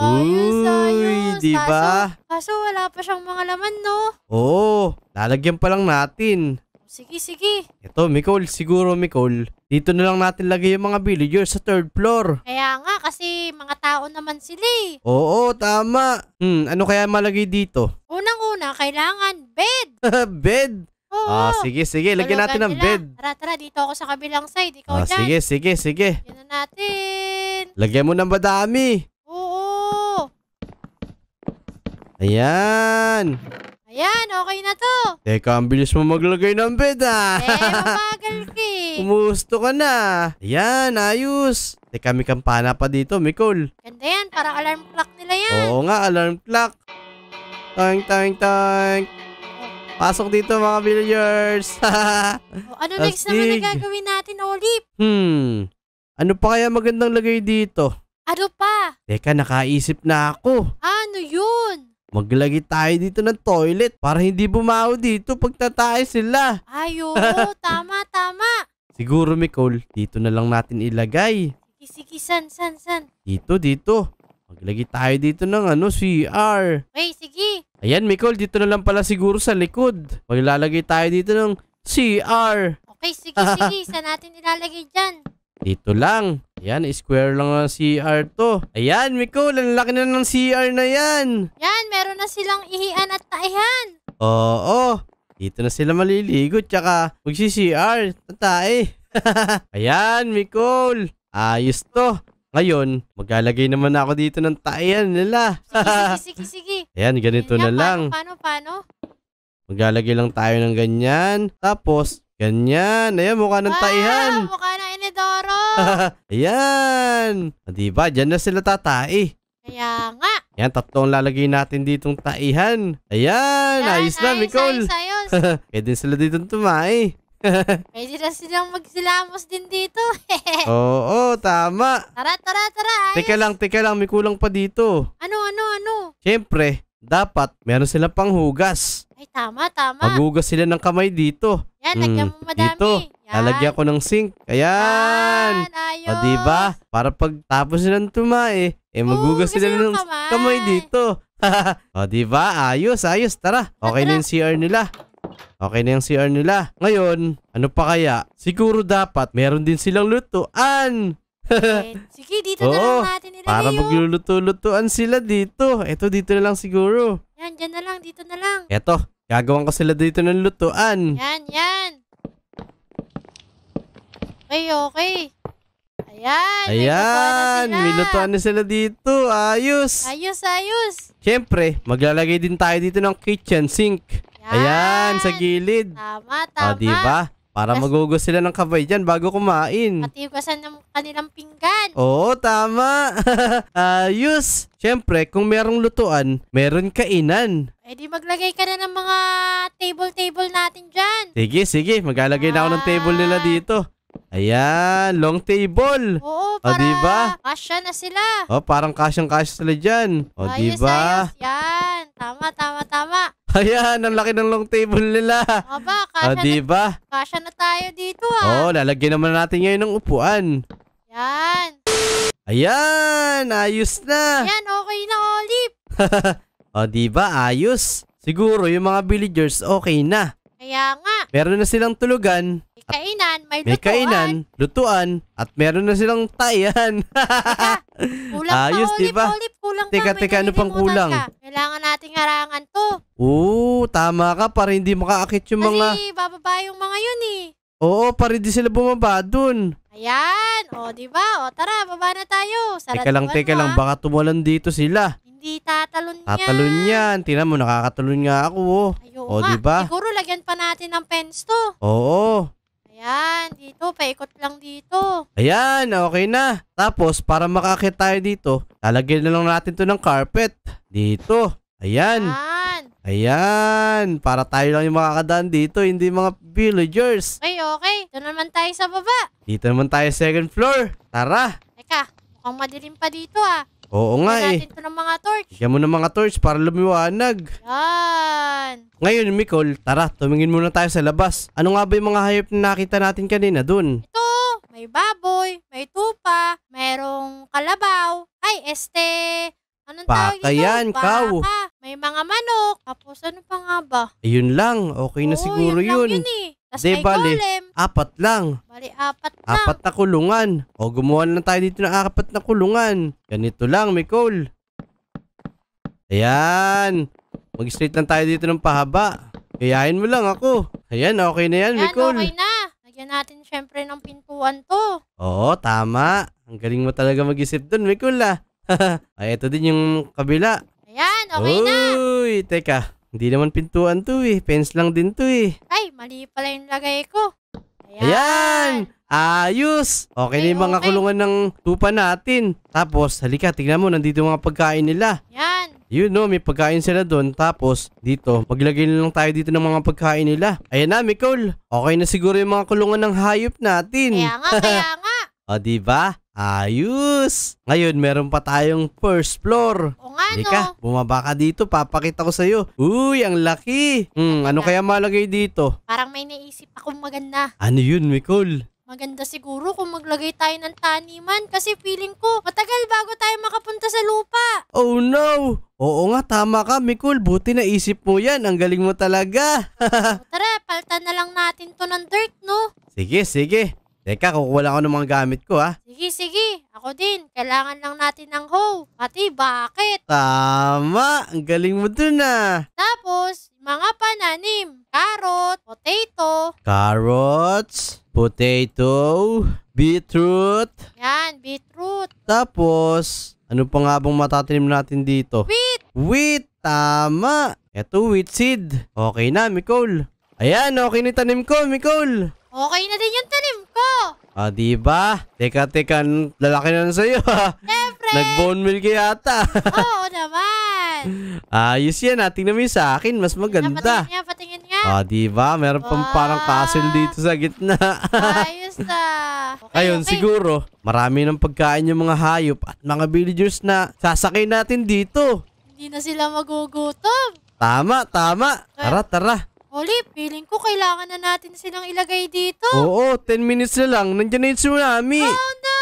ayos, ayos. Uy, di ba? Kaso, kaso wala pa siyang mga laman, no? Oo, oh, lalagyan pa lang natin. Sige, sige. Ito, Nicole, siguro Nicole, dito na lang natin lagay yung mga villagers sa third floor. Kaya nga, kasi mga tao naman sila eh. Oo, tama. Hmm, ano kaya malagay dito? Unang-una, kailangan bed. bed? Oo. Ah, sige, sige, lagyan natin ng bed. Tara, tara, dito ako sa kabilang side. Ikaw ah, dyan. Sige, sige, sige. Yan na natin. Lagyan mo ng badami. Ayan. Ayan, okay na to. Teka, ang bilis mo maglagay ng bed ah. Eh, mabagal ka eh. Umusto ka na. Ayan, ayos. Teka, may kampana pa dito, Mikol. Ganda yan, para alarm clock nila yan. Oo nga, alarm clock. Tang, tang, tang. Pasok dito mga villagers. oh, ano next naman na gagawin natin, Olip? Hmm. Ano pa kaya magandang lagay dito? Ano pa? Teka, nakaisip na ako. Ano yun? Maglagi tayo dito ng toilet para hindi bumaho dito pag tatay sila. Ay, tama, tama. Siguro, Mikol, dito na lang natin ilagay. Sige, sige. San, san, san? Dito, dito. Maglagay tayo dito ng ano, CR. Wait, sige. Ayan, Mikol, dito na lang pala siguro sa likod. Maglalagay tayo dito ng CR. Okay, sige, sige. Saan natin ilalagay dyan? Dito lang. Ayan, square lang ang CR to. Ayan, Miko, lalaki na ng CR na yan. Yan, meron na silang ihian at taihan. Oo, dito na sila maliligo, tsaka magsi-CR, tatay. Ayan, Miko, ayos to. Ngayon, maglalagay naman ako dito ng taihan nila. sige, sige, sige. Ayan, ganito Ayan, na paano, lang. Paano, paano? Maglalagay lang tayo ng ganyan. Tapos, Ganyan. Ayan, mukha ng taihan. Wow, mukha ng inidoro. Ayan. O, diba? Diyan na sila tatai. Kaya nga. Ayan, tatlong lalagay natin ditong taihan. Ayan, Ayan ayos na, Nicole. Ayos, ayos, ayos. Pwede sila ditong tumai. Pwede na silang magsilamos din dito. Oo, tama. Tara, tara, tara. Ayos. Teka lang, teka lang. May kulang pa dito. Ano, ano, ano? Siyempre, dapat meron silang panghugas. Ay, tama, tama. Magugas sila ng kamay dito. Yan, mm. lagyan hmm, mo madami. Dito, Yan. lalagyan ko ng sink. Ayan. Yan, ayos. O, diba? Para pagtapos nilang tumae, eh, magugas sila ng kamay, kamay dito. o, diba? Ayos, ayos. Tara, okay na yung CR nila. Okay na yung CR nila. Ngayon, ano pa kaya? Siguro dapat meron din silang lutuan. Sige, dito Oo, na lang natin ilagay Para magluluto-lutuan sila dito. Ito, dito na lang siguro. Yan, dyan na lang, dito na lang. Ito, gagawin ko sila dito ng lutuan. Yan, yan. Okay, okay. Ayan, Ayan, may lutuan na sila dito. Ayos. Ayos, ayos. Siyempre, maglalagay din tayo dito ng kitchen sink. Ayan, sa gilid. Tama, tama. O, diba? Para Kas- magugos sila ng kabay dyan bago kumain. Pati hugasan ng kanilang pinggan. Oo, tama. Ayos. Siyempre, kung merong lutuan, meron kainan. Pwede maglagay ka na ng mga table-table natin dyan. Sige, sige. Maglalagay na ako ng table nila ah. dito. Ayan, long table. Oo, para o, diba? kasya na sila. O, parang kasyang-kasya sila dyan. O, ayos, diba? Ayos, yan. Tama, tama, tama. Ayan, ang laki ng long table nila. O ba, kasya, o, diba? na, kasya na tayo dito ah. Oo, lalagyan naman natin ngayon ng upuan. Yan. Ayan, ayos na. Ayan, okay na, Olive. o, diba, ayos. Siguro, yung mga villagers, okay na. Kaya nga. Meron na silang tulugan kainan, may, lutuan. May kainan, lutuan, at meron na silang tayan. kulang Ayos, pa, diba? ulit, kulang teka, pa. Teka, ano pang kulang? Ka. Kailangan nating harangan to. Oo, tama ka, para hindi makaakit yung Kasi mga... Kasi bababa yung mga yun eh. Oo, para hindi sila bumaba dun. Ayan, o diba? O tara, baba na tayo. Saratuan teka lang, teka mo, lang, baka tumalan dito sila. Hindi tatalon yan. Tatalon yan. Tingnan mo, nakakatalon nga ako. Oh. Ayo, o, di ba? Siguro lagyan pa natin ng fence to. Oo. Ayan, dito, paikot lang dito. Ayan, okay na. Tapos, para makakita tayo dito, lalagyan na lang natin to ng carpet. Dito. Ayan. Ayan. Ayan. Para tayo lang yung makakadaan dito, hindi mga villagers. Okay, okay. Doon naman tayo sa baba. Dito naman tayo second floor. Tara. Teka, mukhang madilim pa dito ah. Oo nga Kaya eh. natin ito ng mga torch. Bigyan mo ng mga torch para lumiwanag. Yan. Ngayon, Mikol, tara, tumingin muna tayo sa labas. Ano nga ba yung mga hayop na nakita natin kanina dun? Ito, may baboy, may tupa, mayroong kalabaw. Ay, este, anong Baka tawag ito? yan, cow. May mga manok. Tapos ano pa nga ba? Ayun lang, okay na Oo, siguro yun. lang yun eh. Tapos De, may bali, golem. apat lang. Bali, apat lang. Apat na kulungan. O, gumawa na tayo dito ng apat na kulungan. Ganito lang, may coal. Ayan. Mag-straight lang tayo dito ng pahaba. Kayahin mo lang ako. Ayan, okay na yan, Ayan, Nicole. okay na. Lagyan natin syempre ng pintuan to. Oo, tama. Ang galing mo talaga mag-isip dun, Nicole ah. Ay, ito din yung kabila. Ayan, okay na. Uy, teka. Hindi naman pintuan to eh. Fence lang din to eh. Ay, mali pala yung lagay ko. Ayan. Ayan. Ayos! Okay, okay na yung mga okay. kulungan ng tupa natin. Tapos, halika, tignan mo, nandito mga pagkain nila. Yan. You know, may pagkain sila doon. Tapos, dito, maglagay na lang tayo dito ng mga pagkain nila. Ayan na, Nicole. Okay na siguro yung mga kulungan ng hayop natin. Kaya nga, kaya nga. o, diba? Ayos! Ngayon, meron pa tayong first floor. Paano? Teka, bumaba ka dito. Papakita ko sa'yo. Uy, ang laki. Hmm, ano kaya malagay dito? Parang may naisip akong maganda. Ano yun, Nicole? Maganda siguro kung maglagay tayo ng taniman kasi feeling ko matagal bago tayo makapunta sa lupa. Oh no! Oo nga, tama ka, Mikul. Buti na isip mo yan. Ang galing mo talaga. Oh, tara, palta na lang natin to ng dirt, no? Sige, sige. Teka, kukuha ako ng mga gamit ko ha. Ah. Sige, sige. Ako din. Kailangan lang natin ng hoe. Pati bakit? Tama. Ang galing mo dun ah. Tapos, mga pananim. Carrot, potato. Carrots, potato, beetroot. Yan, beetroot. Tapos, ano pa nga bang matatanim natin dito? Wheat. Wheat, tama. Ito, wheat seed. Okay na, Nicole. Ayan, okay ni tanim ko, Nicole. Okay na din yung tanim ko. Ah, di ba? Teka, teka. Lalaki na sa'yo, ha? Siyempre. Nag-bone milk yata. Oo naman. Ayos ah, yan, ha. Tingnan mo yung sa akin. Mas maganda. Patingin nga, patingin nga. Ah, di ba? Meron pang oh. parang castle dito sa gitna. Ayos na. Ah. Okay, Ayun, okay. siguro, marami ng pagkain yung mga hayop at mga villagers na sasakay natin dito. Hindi na sila magugutom. Tama, tama. Tara, tara. Oli, feeling ko kailangan na natin silang ilagay dito. Oo, 10 minutes na lang. Nandiyan na yung tsunami. Oh no!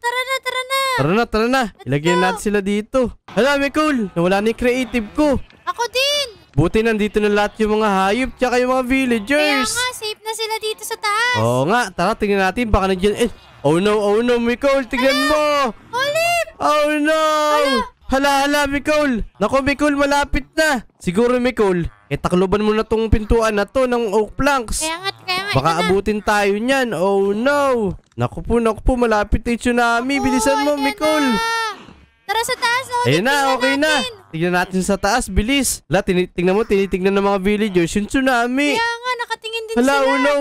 Tara na, tara na! Tara na, tara na. Ilagay na natin sila dito. Hala, Nicole! Nawala na yung creative ko. Ako din! Buti nandito na lahat yung mga hayop tsaka yung mga villagers. Kaya nga, safe na sila dito sa taas. Oo nga, tara tingnan natin baka nandiyan eh. Oh no, oh no, Nicole, tingnan mo! Olive! Oh no! Hala, hala, hala Nicole! Nako, Nicole, malapit na! Siguro, Nicole, eh, takloban mo na tong pintuan na to ng oak planks. Kaya nga, kaya nga. Baka abutin tayo niyan. Oh, no. Naku po, naku po. Malapit na yung tsunami. Bilisan mo, Mikol. Tara sa taas. Oh, Ayun na, okay na. Tignan natin sa taas. Bilis. La, tinitignan mo. Tinitignan ng mga villagers yung tsunami. Kaya nga, nakatingin din Hala, sila. Hala, oh no.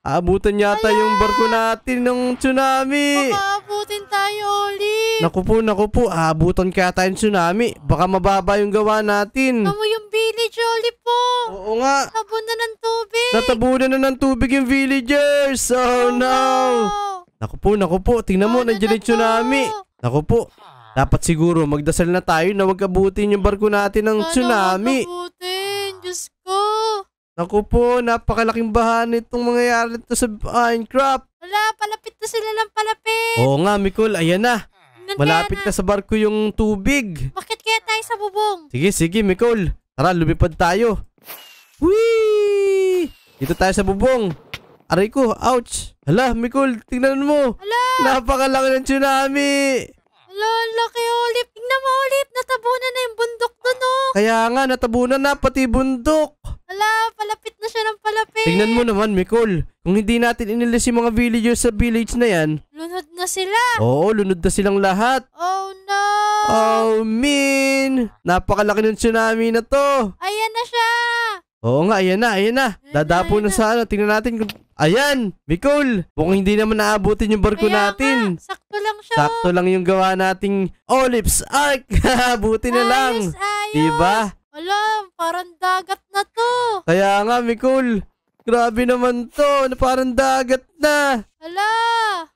Aabutan yata Hala. yung barko natin ng tsunami. Baka Aabutin tayo, Oli. Naku po, naku po. Aabutan kaya tayong tsunami. Baka mababa yung gawa natin. Amo yung village, Oli po. Oo nga. Tabon na ng tubig. Natabunan na ng tubig yung villagers. Oh, oh no. no. Naku po, naku po. Tingnan mo, ano nandiyan yung tsunami. Naku po. Dapat siguro magdasal na tayo na wag abutin yung barko natin ng Sana tsunami. Wag abutin. Diyos ko. Ako po, napakalaking bahan nitong mangyayari to sa Minecraft. Wala, palapit na sila ng palapit. Oo nga, Mikol, ayan na. Nandyan Malapit na. na sa barko yung tubig. Bakit kaya tayo sa bubong? Sige, sige, Mikol. Tara, lumipad tayo. Whee! Dito tayo sa bubong. Aray ko, ouch. Hala, Mikol, tingnan mo. Hala! Napakalaki ng tsunami. Lol, laki ulit. Oh. Tingnan mo ulit. Oh, natabunan na yung bundok doon, oh. Kaya nga, natabunan na pati bundok. Ala, palapit na siya ng palapit. Tingnan mo naman, Mikol. Kung hindi natin inilis yung mga villagers sa village na yan. Lunod na sila. Oo, lunod na silang lahat. Oh, no. Oh, min. Napakalaki ng tsunami na to. Ayan na siya. Oo nga, ayan na, ayan na. Dadapo na, na, na sa ano. Tingnan natin kung Ayan, Nicole, mukhang hindi naman naabutin yung barko Kaya natin. Nga, sakto lang siya. Sakto lang yung gawa nating olives Arc. Buti na lang. Ayos, Diba? Wala, parang dagat na to. Kaya nga, Nicole, grabe naman to. Ano, parang dagat na. Hala,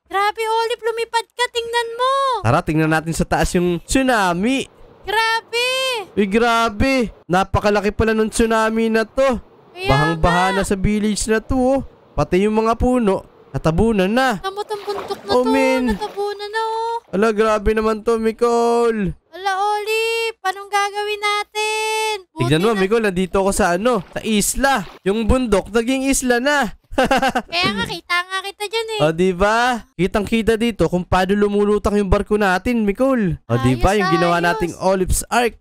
grabe, olive, lumipad ka. Tingnan mo. Tara, tingnan natin sa taas yung tsunami. Grabe. Uy, grabe. Napakalaki pala ng tsunami na to. Bahang-baha na sa village na to, oh. Pati yung mga puno, natabunan na. Tamot ang bundok na oh, to. Man. Natabunan na oh. Ala, grabe naman to, Nicole. Ala, Oli. Paano gagawin natin? Buti Tignan mo, na... Nicole. Nandito ako sa ano? Sa isla. Yung bundok, naging isla na. Kaya nga, kita nga kita dyan eh. O, oh, diba? Kitang-kita dito kung paano lumulutang yung barko natin, Nicole. O, oh, diba? Ayos, yung ginawa ayos. nating Olive's Ark.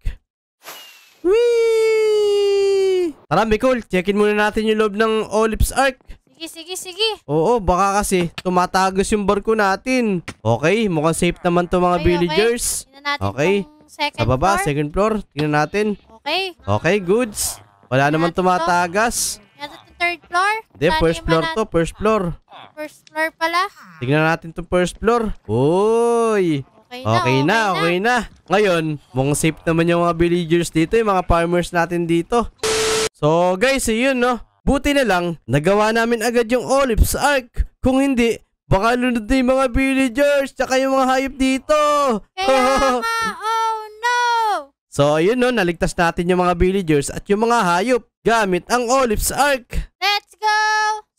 Wee! Tara, Nicole. Checkin muna natin yung loob ng Olive's Ark. Sige, sige, sige. Oo, baka kasi tumatagos yung barko natin. Okay, mukhang safe naman to mga okay, villagers. Okay, Tingnan natin okay. second Sa baba, floor. second floor. Tingnan natin. Okay. Okay, goods. Wala Tingnan naman tumatagas. Tingnan natin third floor. Hindi, first floor to, first floor. First floor pala. Tingnan natin to first floor. Uy. Okay, okay na, okay, na, na. Ngayon, mukhang safe naman yung mga villagers dito, yung mga farmers natin dito. So guys, yun no. Buti na lang, nagawa namin agad yung olives arc. Kung hindi, baka lunod na yung mga villagers tsaka yung mga hayop dito. Kaya nga, oh no! So, ayun no, naligtas natin yung mga villagers at yung mga hayop gamit ang olives arc. Let's go!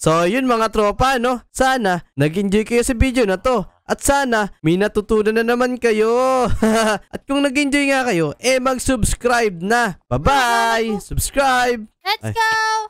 So, ayun mga tropa, no? Sana, nag-enjoy kayo sa video na to. At sana, may natutunan na naman kayo. At kung nag-enjoy nga kayo, eh mag-subscribe na. Bye-bye! Subscribe! Let's Ay. go!